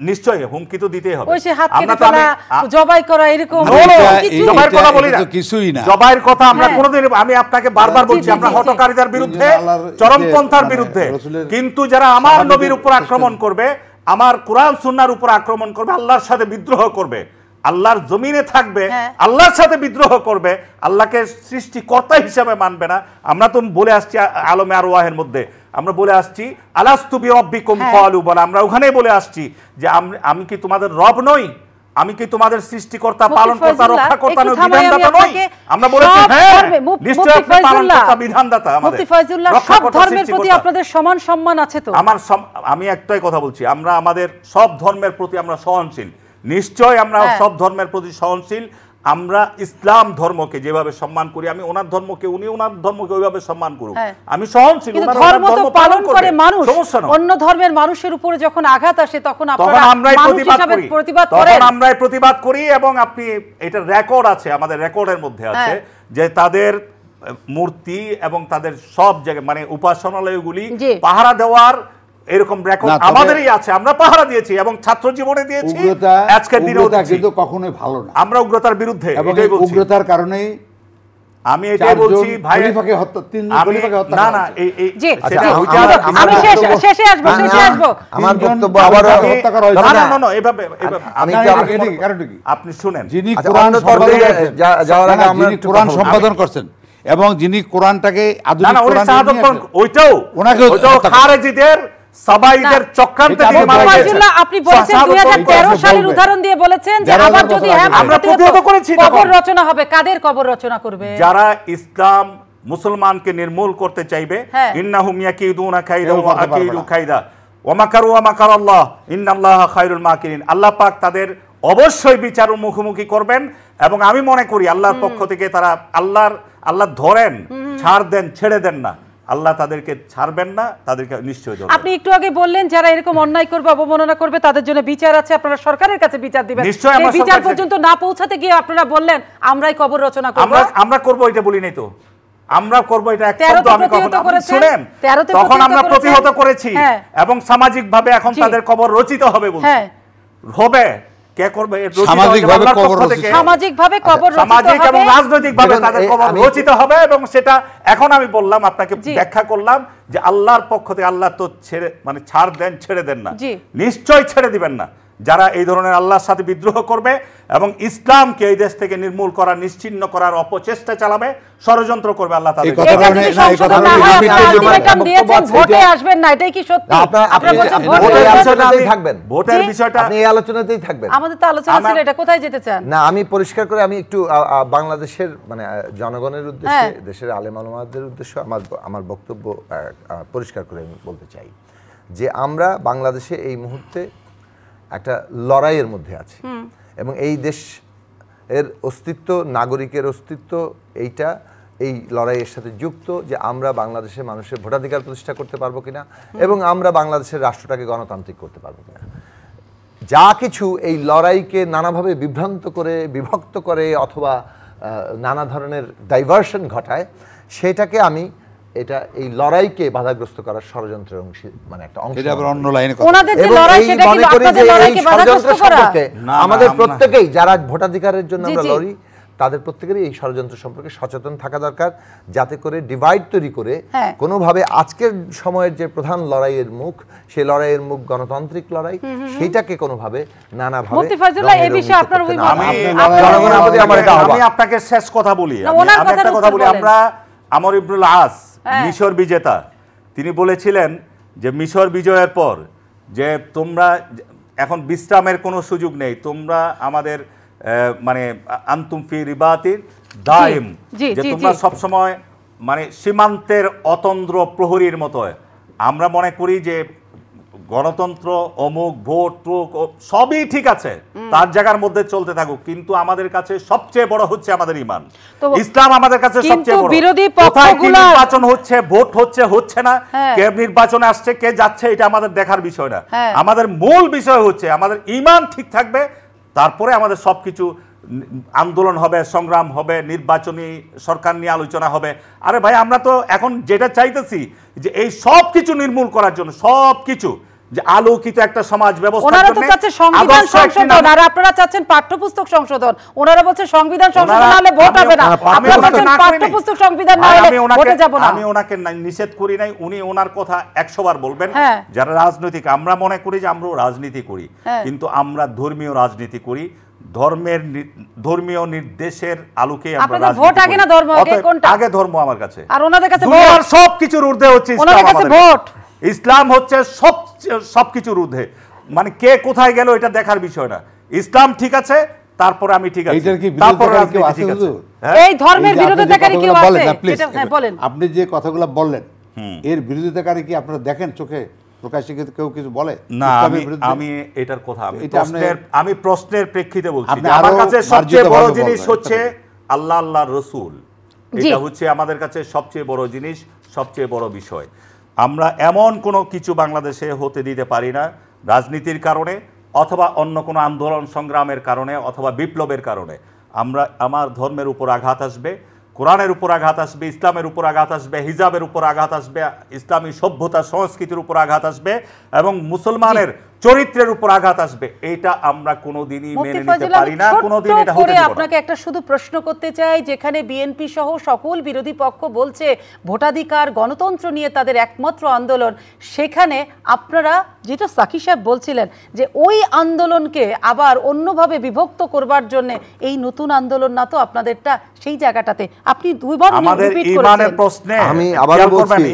নিশ্চয়ই হুমকি তো দিতেই হবে জবাই করা এরকম জবাইয়ের কথা বলি না কিছুই না জবাইয়ের কথা আমরা হ্যাঁ। কোনোদিন আমি আপনাকে বারবার বলছি আমরা হটকারীদের বিরুদ্ধে চরমপন্থার মানে বিরুদ্ধে কিন্তু যারা আমার নবীর উপর আক্রমণ করবে আমার কোরআন সুন্নার উপর আক্রমণ করবে আল্লাহর সাথে বিদ্রোহ করবে আল্লাহর জমিনে থাকবে হ্যাঁ। আল্লাহর সাথে বিদ্রোহ করবে আল্লাহকে সৃষ্টিকর্তা হিসাবে মানবে না আমরা তো বলে আসছি আলমে আর ওয়াহের মধ্যে আমরা বলে আসছি আলাস্তুবি রব্বিকুম হ্যাঁ। কলু বলে আমরা ওখানে বলে আসছি যে আমি কি তোমাদের রব নই আমি কি তোমাদের সৃষ্টিকর্তা পালন কর্তা রক্ষা কর্তা নই বিধানদাতা নই আমরা বলেছি হ্যাঁ নিশ্চয় আপনি পালন পালনকর্তা বিধানদাতা আমাদের মুফতি ফয়জুল্লাহ সব ধর্মের প্রতি আপনাদের সমান সম্মান আছে তো আমার আমি একটাই কথা বলছি আমরা আমাদের সব ধর্মের প্রতি আমরা সহনশীল নিশ্চয় আমরা হ্যাঁ। সব ধর্মের প্রতি সহনশীল আমরা ইসলাম ধর্মকে যেভাবে সম্মান করি আমি ওনার ধর্মকে উনি ওনার ধর্মকে ওইভাবে সম্মান করুক হ্যাঁ। আমি সহনশীল ধর্ম তো পালন করে মানুষ অন্য ধর্মের মানুষের উপরে যখন আঘাত আসে তখন আপনারা আমরাই প্রতিবাদ করি প্রতিবাদ করেন আমরাই প্রতিবাদ করি এবং আপনি এটা রেকর্ড আছে আমাদের রেকর্ডের মধ্যে আছে হ্যাঁ। যে তাদের মূর্তি এবং তাদের সব জায়গায় মানে উপাসনালয়গুলি পাহারা দেওয়ার এরকম রেকর্ড আমাদেরই আছে আমরা পাহারা দিয়েছি এবং ছাত্র জীবনে দিয়েছি আজকের দিনেও কিন্তু কখনোই ভালো না আমরা উগ্রতার বিরুদ্ধে উগ্রতার কারণেই আমি এটাই বলছি ভাই খলিফাকে হত্যা তিন খলিফাকে হত্যা না না এই আচ্ছা, আমি শেষে আসব শেষে আসব আমার বক্তব্য আবার হত্যা করা হয়েছে না না না এভাবে আমি কারণ কি আপনি শুনেন যিনি আচ্ছা, কোরআন যাওয়ার আগে আমরা কোরআন সম্পাদন করছেন এবং যিনি কোরআনটাকে আধুনিক কোরআন ওইটাও ওনাকে ওইটাও খারেজিদের হ্যাঁ, যারা ইসলাম মুসলমানকে নির্মূল করতে চাইবে হ্যাঁ। আল্লাহ পাক তাদের অবশ্যই বিচার মুখোমুখি করবেন এবং আমি মনে করি আল্লাহর পক্ষ থেকে তারা আল্লাহর আল্লাহ ধরেন ছাড় দেন ছেড়ে দেন না আল্লাহ তাদেরকে ছাড়বেন না তাদেরকে নিশ্চয় দেবেন আপনি একটু আগে বললেন যারা এরকম অন্যায় করবে অবমাননা করবে তাদের জন্য বিচার আছে আপনারা সরকারের কাছে বিচার দিবেন নিশ্চয় বিচার পর্যন্ত না পৌঁছাতে গিয়ে আপনারা বললেন আমরাই কবর রচনা করব আমরা আমরা করব এটা বলি নাই তো আমরা করব এটা এক শব্দ আমি কখনো শুনেন তখন আমরা প্রতিহত করেছি হ্যাঁ। এবং সামাজিকভাবে এখন তাদের কবর রচিত হবে বলছি হ্যাঁ। হবে কে করবে সামাজিকভাবে আচ্ছা, কবর সামাজিকভাবে কবর সামাজিক এবং রাজনৈতিকভাবে তাদের কবর রচিত হবে এবং সেটা এখন আমি বললাম আপনাকে ব্যাখ্যা করলাম যে আল্লাহর পক্ষ থেকে আল্লাহ তো ছেড়ে মানে ছাড় দেন ছেড়ে দেন না নিশ্চয় ছেড়ে দিবেন না যারা এই ধরনের আল্লাহর সাথে বিদ্রোহ করবে এবং ইসলামকে এই দেশ থেকে নির্মূল করা নিশ্চিন্ন করার অপচেষ্টা চালাবে ষড়যন্ত্র করবে আল্লাহ ভোটের বিষয়টা এই আলোচনাতেই থাকবেন আমাদের তো আলোচনা ছিল এটা কোথায় যেতে চান না আমি পরিষ্কার করে আমি একটু বাংলাদেশের মানে জনগণের উদ্দেশ্যে হ্যাঁ। দেশের আলেম আলমাদের উদ্দেশ্যে আমার আমার বক্তব্য পরিষ্কার করে আমি বলতে চাই যে আমরা বাংলাদেশে এই মুহূর্তে একটা লড়াইয়ের মধ্যে আছি এবং এই দেশ এর অস্তিত্ব নাগরিকের অস্তিত্ব এইটা এই লড়াইয়ের সাথে যুক্ত যে আমরা বাংলাদেশের মানুষের ভোটাধিকার প্রতিষ্ঠা করতে পারবো কিনা এবং আমরা বাংলাদেশের রাষ্ট্রটাকে গণতান্ত্রিক করতে পারবো কিনা যা কিছু এই লড়াইকে নানাভাবে বিভ্রান্ত করে বিভক্ত করে অথবা নানা ধরনের ডাইভার্সন ঘটায় সেটাকে আমি এটা এই লড়াইকে বাধাগ্রস্ত করার ষড়যন্ত্রের অংশ মানে একটা অংশ এটা আবার অন্য লাইনে কথা ওনাদের যে লড়াই সেটা কি আপনাদের লড়াইকে বাধাগ্রস্ত করা আমাদের প্রত্যেকই যারা ভোটাধিকারের জন্য আমরা লড়ি তাদের প্রত্যেকেরই এই ষড়যন্ত্র সম্পর্কে সচেতন থাকা দরকার যাতে করে ডিভাইড তৈরি করে হ্যাঁ। কোনোভাবে আজকের সময়ের যে প্রধান লড়াইয়ের মুখ সেই লড়াইয়ের মুখ গণতান্ত্রিক লড়াই সেটাকে কোনোভাবে নানাভাবে মুফতি ফাজলুল্লাহ আস হ্যাঁ। মিশর বিজেতা তিনি বলেছিলেন যে মিশর বিজয়ের পর যে তোমরা এখন বিশ্রামের কোনো সুযোগ নেই তোমরা আমাদের মানে আন্তুম ফি রিবাতির দায়েম যে তোমরা সবসময় মানে সীমান্তের অতন্দ্র প্রহরীর মতো আমরা মনে করি যে গণতন্ত্র অমুক ভোট টুক সবই ঠিক আছে তার জায়গার মধ্যে চলতে থাকুক কিন্তু আমাদের কাছে সবচেয়ে বড় হচ্ছে আমাদের ইমান ইসলাম আমাদের কাছে সবচেয়ে বড় বিরোধী পক্ষগুলো নির্বাচন হচ্ছে ভোট হচ্ছে হচ্ছে না হ্যাঁ। কে নির্বাচনে আসছে কে যাচ্ছে এটা আমাদের দেখার বিষয় না হ্যাঁ। আমাদের মূল বিষয় হচ্ছে আমাদের ইমান ঠিক থাকবে তারপরে আমাদের সবকিছু আন্দোলন হবে সংগ্রাম হবে নির্বাচনী সরকার নিয়ে আলোচনা হবে আরে ভাই আমরা তো এখন যেটা চাইতেছি যে এই সব কিছু নির্মূল করার জন্য সব কিছু যে আলোকিত একটা সমাজ ব্যবস্থা বলবেন হ্যাঁ। যারা রাজনৈতিক আমরা মনে করি যে আমরাও রাজনীতি করি হ্যাঁ। কিন্তু আমরা ধর্মীয় রাজনীতি করি ধর্মের ধর্মীয় নির্দেশের আলোকে আমরা ভোট আগে না ধর্ম আগে ধর্ম আমার কাছে আর ওনাদের কাছে সবকিছুর উর্ধে হচ্ছে ভোট ইসলাম হচ্ছে সব সব কিছুর ঊর্ধ্বে মানে কে কোথায় গেল এটা দেখার বিষয় না ইসলাম ঠিক আছে তারপরে আমি ঠিক আছে তারপর হ্যাঁ? এই ধর্মের বিরোধিতাকারী কেউ আছে হ্যাঁ, হ্যাঁ, বলেন আপনি যে কথাগুলো বললেন এর বিরোধিতাকারী কি আপনারা দেখেন চোখে এটার কথা আমি প্রশ্নের জিনিস হচ্ছে আল্লাহ আল্লাহ রসুল এটা হচ্ছে আমাদের কাছে সবচেয়ে বড় জিনিস সবচেয়ে বড় বিষয় আমরা এমন কোনো কিছু বাংলাদেশে হতে দিতে পারি না রাজনীতির কারণে অথবা অন্য কোনো আন্দোলন সংগ্রামের কারণে অথবা বিপ্লবের কারণে আমরা আমার ধর্মের উপর আঘাত আসবে কোরআনের উপর আঘাত আসবে ইসলামের উপর আঘাত আসবে হিজাবের উপর আঘাত আসবে ইসলামী সভ্যতা সংস্কৃতির উপর আঘাত আসবে এবং মুসলমানের চরিত্রের উপর আঘাত আসবে এটা আমরা কোনোদিনই মেনে নিতে পারি না কোনোদিন এটা হতে দেব আপনাকে একটা শুধু প্রশ্ন করতে চাই যেখানে বিএনপি সহ সকল বিরোধী পক্ষ বলছে ভোটাধিকার গণতন্ত্র নিয়ে তাদের একমাত্র আন্দোলন সেখানে আপনারা যেটা সাকি সাহেব বলছিলেন যে ওই আন্দোলনকে আবার অন্যভাবে বিভক্ত করবার জন্য এই নতুন আন্দোলন না তো আপনাদেরটা সেই জায়গাটাতে আপনি দুইবার আমাদের ইমানের প্রশ্নে আমি আবার বলছি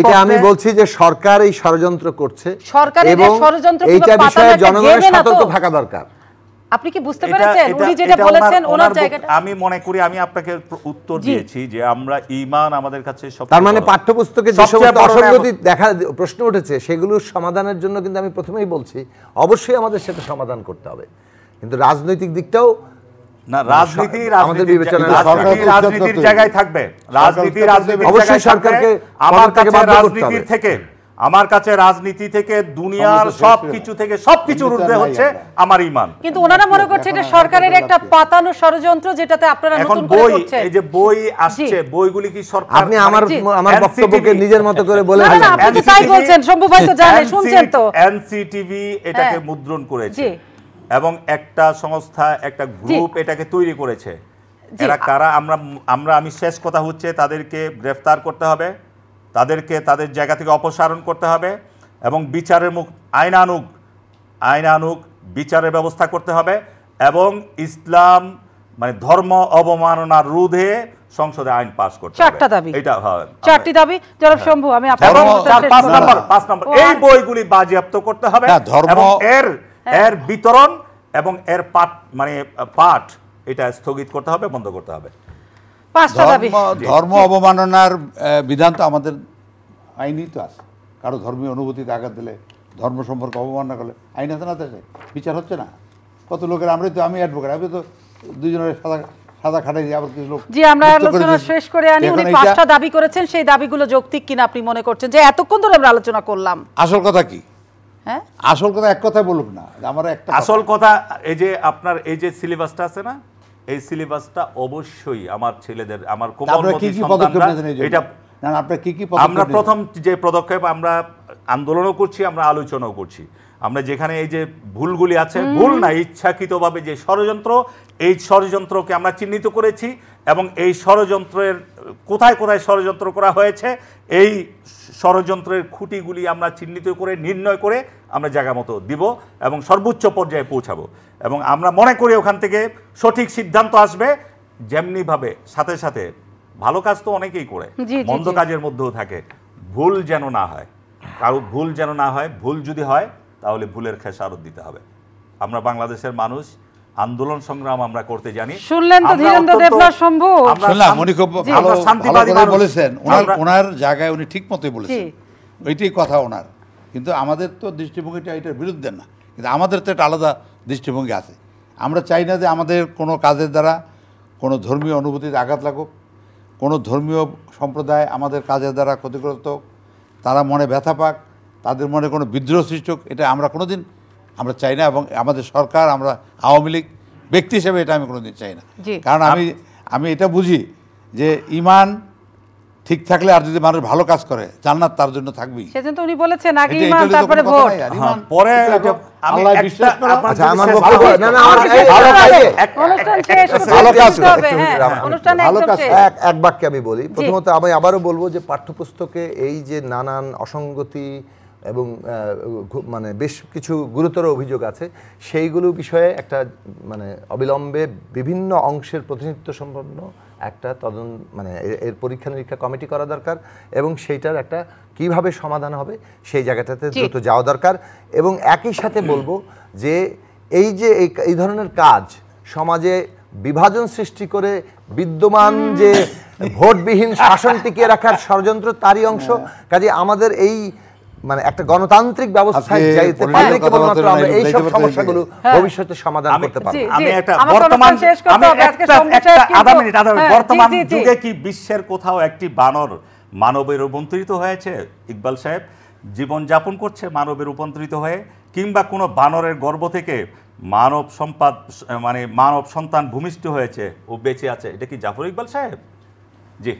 এটা আমি বলছি যে সরকার এই ষড়যন্ত্র করছে সরকার এই ষড়যন্ত্র এইটা বিষয়ে জনগণের সতর্ক থাকা দরকার আপনি কি বুঝতে পেরেছেন উনি যেটা বলেছেন ওনার জায়গাটা আমি মনে করি আমি আপনাকে উত্তর দিয়েছি যে আমরা ঈমান আমাদের কাছে সব তার মানে পাঠ্যপুস্তকে যে সব অসঙ্গতি দেখা প্রশ্ন উঠেছে সেগুলোর সমাধানের জন্য কিন্তু আমি প্রথমেই বলছি অবশ্যই আমাদের সেটা সমাধান করতে হবে কিন্তু রাজনৈতিক দিকটাও না রাজনীতি আমাদের বিবেচনা রাজনীতির জায়গায় থাকবে রাজনীতি রাজনীতি অবশ্যই সরকারকে আমার কাছে রাজনীতির থেকে আমার কাছে রাজনীতি থেকে দুনিয়ার সবকিছু থেকে সবকিছু উর্ধে হচ্ছে আমার ইমান কিন্তু ওনারা মনে করছে এটা সরকারের একটা পাতানো ষড়যন্ত্র যেটাতে আপনারা নতুন করে করছেন এই যে বই আসছে বইগুলি কি সরকার আপনি আমার মানে আমার বক্তব্যকে নিজের মত করে বলে না আপনি তাই বলছেন শম্ভু ভাই তো জানে শুনছেন তো এনসিটিভি এটাকে হ্যাঁ। মুদ্রণ করেছে এবং একটা সংস্থা একটা গ্রুপ এটাকে তৈরি করেছে এরা কারা আমরা আমরা আমি শেষ কথা হচ্ছে তাদেরকে গ্রেফতার করতে হবে তাদেরকে তাদের জায়গা থেকে অপসারণ করতে হবে এবং বিচারের মুখ আইনানুক আইনানুক বিচারের ব্যবস্থা করতে হবে এবং ইসলাম মানে ধর্ম অবমাননার রোধে সংসদে আইন পাস করতে চারটা দাবি এটা হয় হ্যাঁ, চারটি দাবি জনাব হ্যাঁ। শম্ভু আমি আপনার পাঁচ নাম্বার পাঁচ নাম্বার এই বইগুলি বাজেয়াপ্ত করতে হবে এবং এর হ্যাঁ। এর বিতরণ এবং এর পাঠ মানে পাঠ এটা স্থগিত করতে হবে বন্ধ করতে হবে ধর্ম অবমাননার বিধান তো আমাদের আইনই তো আছে কারো ধর্মীয় অনুভূতিতে আঘাত দিলে ধর্ম সম্পর্কে অবমাননা করলে আইন আছে না তাতে বিচার হচ্ছে না কত লোকের আমরাই তো আমি অ্যাডভোকেট আমি তো দুজনের সাদা আমরা শেষ করে আনি দাবি করেছেন সেই যৌক্তিক কিনা আপনি মনে করছেন যে ধরে আমরা আলোচনা করলাম আসল কথা কি হ্যাঁ আসল কথা এক বলুক না আমার একটা আসল কথা এই যে আপনার এই যে সিলেবাসটা আছে না এই সিলেবাসটা অবশ্যই আমার ছেলেদের আমার এটা আমরা প্রথম যে পদক্ষেপ আমরা আন্দোলনও করছি আমরা আলোচনাও করছি আমরা যেখানে এই যে ভুলগুলি আছে ভুল না ইচ্ছাকৃতভাবে যে ষড়যন্ত্র এই ষড়যন্ত্রকে আমরা চিহ্নিত করেছি এবং এই ষড়যন্ত্রের কোথায় কোথায় ষড়যন্ত্র করা হয়েছে এই ষড়যন্ত্রের খুঁটিগুলি আমরা চিহ্নিত করে নির্ণয় করে আমরা জায়গা মতো দিব এবং সর্বোচ্চ পর্যায়ে পৌঁছাবো এবং আমরা মনে করি ওখান থেকে সঠিক সিদ্ধান্ত আসবে যেমনিভাবে সাথে সাথে ভালো কাজ তো অনেকেই করে মন্দ কাজের মধ্যেও থাকে ভুল যেন না হয় কারো ভুল যেন না হয় ভুল যদি হয় তাহলে ভুলের খেসারত দিতে হবে আমরা বাংলাদেশের মানুষ আন্দোলন সংগ্রাম আমরা করতে জানি শুনলেন তো ধীরেন্দ্র দেবনাথ শম্ভু শুনলাম উনি খুব ভালো শান্তিবাদী বলেছেন ওনার ওনার জায়গায় উনি ঠিক মতোই বলেছেন ওইটাই কথা ওনার কিন্তু আমাদের তো দৃষ্টিভঙ্গিটা এটার বিরুদ্ধে না কিন্তু আমাদের তো একটা আলাদা দৃষ্টিভঙ্গি আছে আমরা চাই না যে আমাদের কোনো কাজের দ্বারা কোনো ধর্মীয় অনুভূতিতে আঘাত লাগুক কোনো ধর্মীয় সম্প্রদায় আমাদের কাজের দ্বারা ক্ষতিগ্রস্ত হোক তারা মনে ব্যথা পাক তাদের মনে কোনো বিদ্রোহ সৃষ্টি হোক এটা আমরা কোনো দিন আমরা চাই না এবং আমাদের সরকার আমরা আওয়ামী লীগ ব্যক্তি হিসেবে এটা আমি কোনোদিন চাই না কারণ আমি আমি এটা বুঝি যে ইমান ঠিক থাকলে আর যদি মানুষ ভালো কাজ করে জান্নাত তার জন্য থাকবেই সেজন্য উনি বলেছেন আগে ইমান তারপরে ভোট হ্যাঁ, পরে আল্লাহ বিশ্বাস করে আচ্ছা আমার বক্তব্য না না আমার আচ্ছা, ভালো কাজ হ্যাঁ, ভালো কাজ অনুষ্ঠান ভালো কাজ এক এক বাক্যে আমি বলি প্রথমত আমি আবারো বলবো যে পাঠ্যপুস্তকে এই যে নানান অসঙ্গতি এবং মানে বেশ কিছু গুরুতর অভিযোগ আছে সেইগুলো বিষয়ে একটা মানে অবিলম্বে বিভিন্ন অংশের প্রতিনিধিত্ব সম্পন্ন একটা তদন্ত মানে এর পরীক্ষা নিরীক্ষা কমিটি করা দরকার এবং সেইটার একটা কিভাবে সমাধান হবে সেই জায়গাটাতে দ্রুত যাওয়া দরকার এবং একই সাথে বলবো যে এই যে এই ধরনের কাজ সমাজে বিভাজন সৃষ্টি করে বিদ্যমান যে ভোটবিহীন শাসন টিকিয়ে রাখার ষড়যন্ত্র তারই অংশ কাজে আমাদের এই মানে একটা গণতান্ত্রিক ব্যবস্থায় যাইতে কেবলমাত্র আমরা এই সব সমস্যাগুলো হ্যাঁ। ভবিষ্যতে সমাধান করতে আমি একটা বর্তমান আমি আধা মিনিট আধা মিনিট হ্যাঁ, বর্তমান যুগে কি বিশ্বের কোথাও একটি বানর রূপান্তরিত হয়েছে ইকবাল সাহেব জীবন যাপন করছে মানবের রূপান্তরিত হয়ে কিংবা কোনো বানরের গর্ব থেকে মানব সম্পাদ মানে মানব সন্তান ভূমিষ্ঠ হয়েছে ও বেঁচে আছে এটা কি জাফর ইকবাল সাহেব জি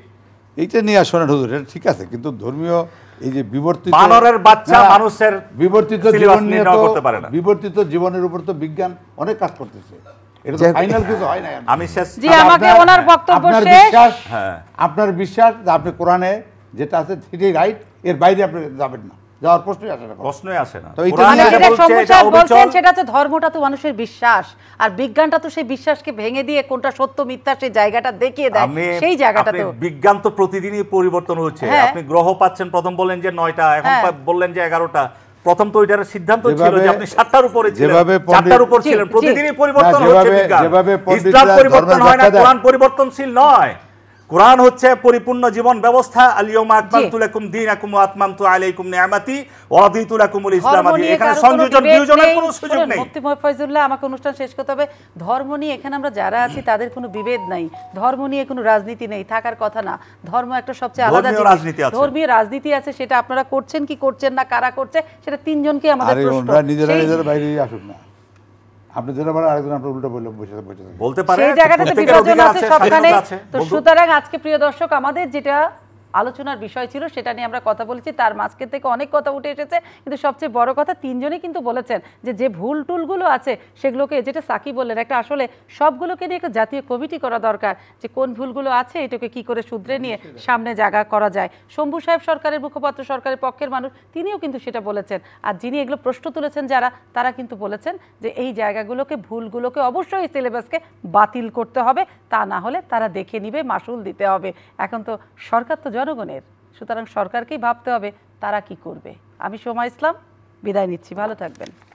এইটা নিয়ে আসো না ঠিক আছে কিন্তু ধর্মীয় এই যে বিবর্তিত বানরের বাচ্চা হ্যাঁ, মানুষের বিবর্তিত জীবন নিয়ে তো করতে পারে না বিবর্তিত জীবনের উপর তো বিজ্ঞান অনেক কাজ করতেছে এটা তো ফাইনাল কিছু হয় না আমি শেষ জি আচ্ছা, আমাকে ওনার বক্তব্য শেষ হ্যাঁ। আপনার বিশ্বাস আপনি কোরআনে যেটা আছে সেটাই রাইট এর বাইরে আপনি যাবেন না যাওয়ার প্রশ্নই আসে না প্রশ্নই আসে না বলছেন সেটা তো ধর্মটা তো মানুষের বিশ্বাস আর বিজ্ঞানটা তো সেই বিশ্বাসকে ভেঙে দিয়ে কোনটা সত্য মিথ্যা সেই জায়গাটা দেখিয়ে দেয় সেই জায়গাটা তো বিজ্ঞান তো প্রতিদিনই পরিবর্তন হচ্ছে হ্যাঁ। আপনি গ্রহ পাচ্ছেন প্রথম বললেন যে নয়টা এখন হ্যাঁ। বললেন যে এগারোটা প্রথম তো ওইটার সিদ্ধান্ত ছিল যে আপনি সাতটার উপরে ছিলেন উপর ছিলেন প্রতিদিনই পরিবর্তন হচ্ছে বিজ্ঞান ইসলাম পরিবর্তন হয় না কোরআন পরিবর্তনশীল নয় কোরআন হচ্ছে পরিপূর্ণ জীবন ব্যবস্থা আমাকে অনুষ্ঠান শেষ করতে হবে ধর্ম নিয়ে এখানে আমরা যারা আছি তাদের কোনো বিভেদ নাই ধর্ম নিয়ে কোনো রাজনীতি নেই থাকার কথা না ধর্ম একটা সবচেয়ে আলাদা রাজনীতি ধর্মীয় রাজনীতি আছে সেটা আপনারা করছেন কি করছেন না কারা করছে সেটা তিনজনকে আমাদের নিজেরা বাইরে আসুন না আপনি বলেন উল্টো তো আজকে প্রিয় দর্শক আমাদের যেটা আলোচনার বিষয় ছিল সেটা নিয়ে আমরা কথা বলেছি তার মাঝখান থেকে অনেক কথা উঠে এসেছে কিন্তু সবচেয়ে বড় কথা তিনজনই কিন্তু বলেছেন যে যে ভুল টুলগুলো আছে সেগুলোকে যেটা সাকি বললেন একটা আসলে সবগুলোকে নিয়ে একটা জাতীয় কমিটি করা দরকার যে কোন ভুলগুলো আছে এটাকে কি করে শুধরে নিয়ে সামনে জায়গা করা যায় শম্ভু সাহেব সরকারের মুখপাত্র সরকারের পক্ষের মানুষ তিনিও কিন্তু সেটা বলেছেন আর যিনি এগুলো প্রশ্ন তুলেছেন যারা তারা কিন্তু বলেছেন যে এই জায়গাগুলোকে ভুলগুলোকে অবশ্যই সিলেবাসকে বাতিল করতে হবে তা না হলে তারা দেখে নিবে মাসুল দিতে হবে এখন তো সরকার তো জনগণের সুতরাং সরকারকেই ভাবতে হবে তারা কি করবে আমি সোমা ইসলাম বিদায় নিচ্ছি ভালো থাকবেন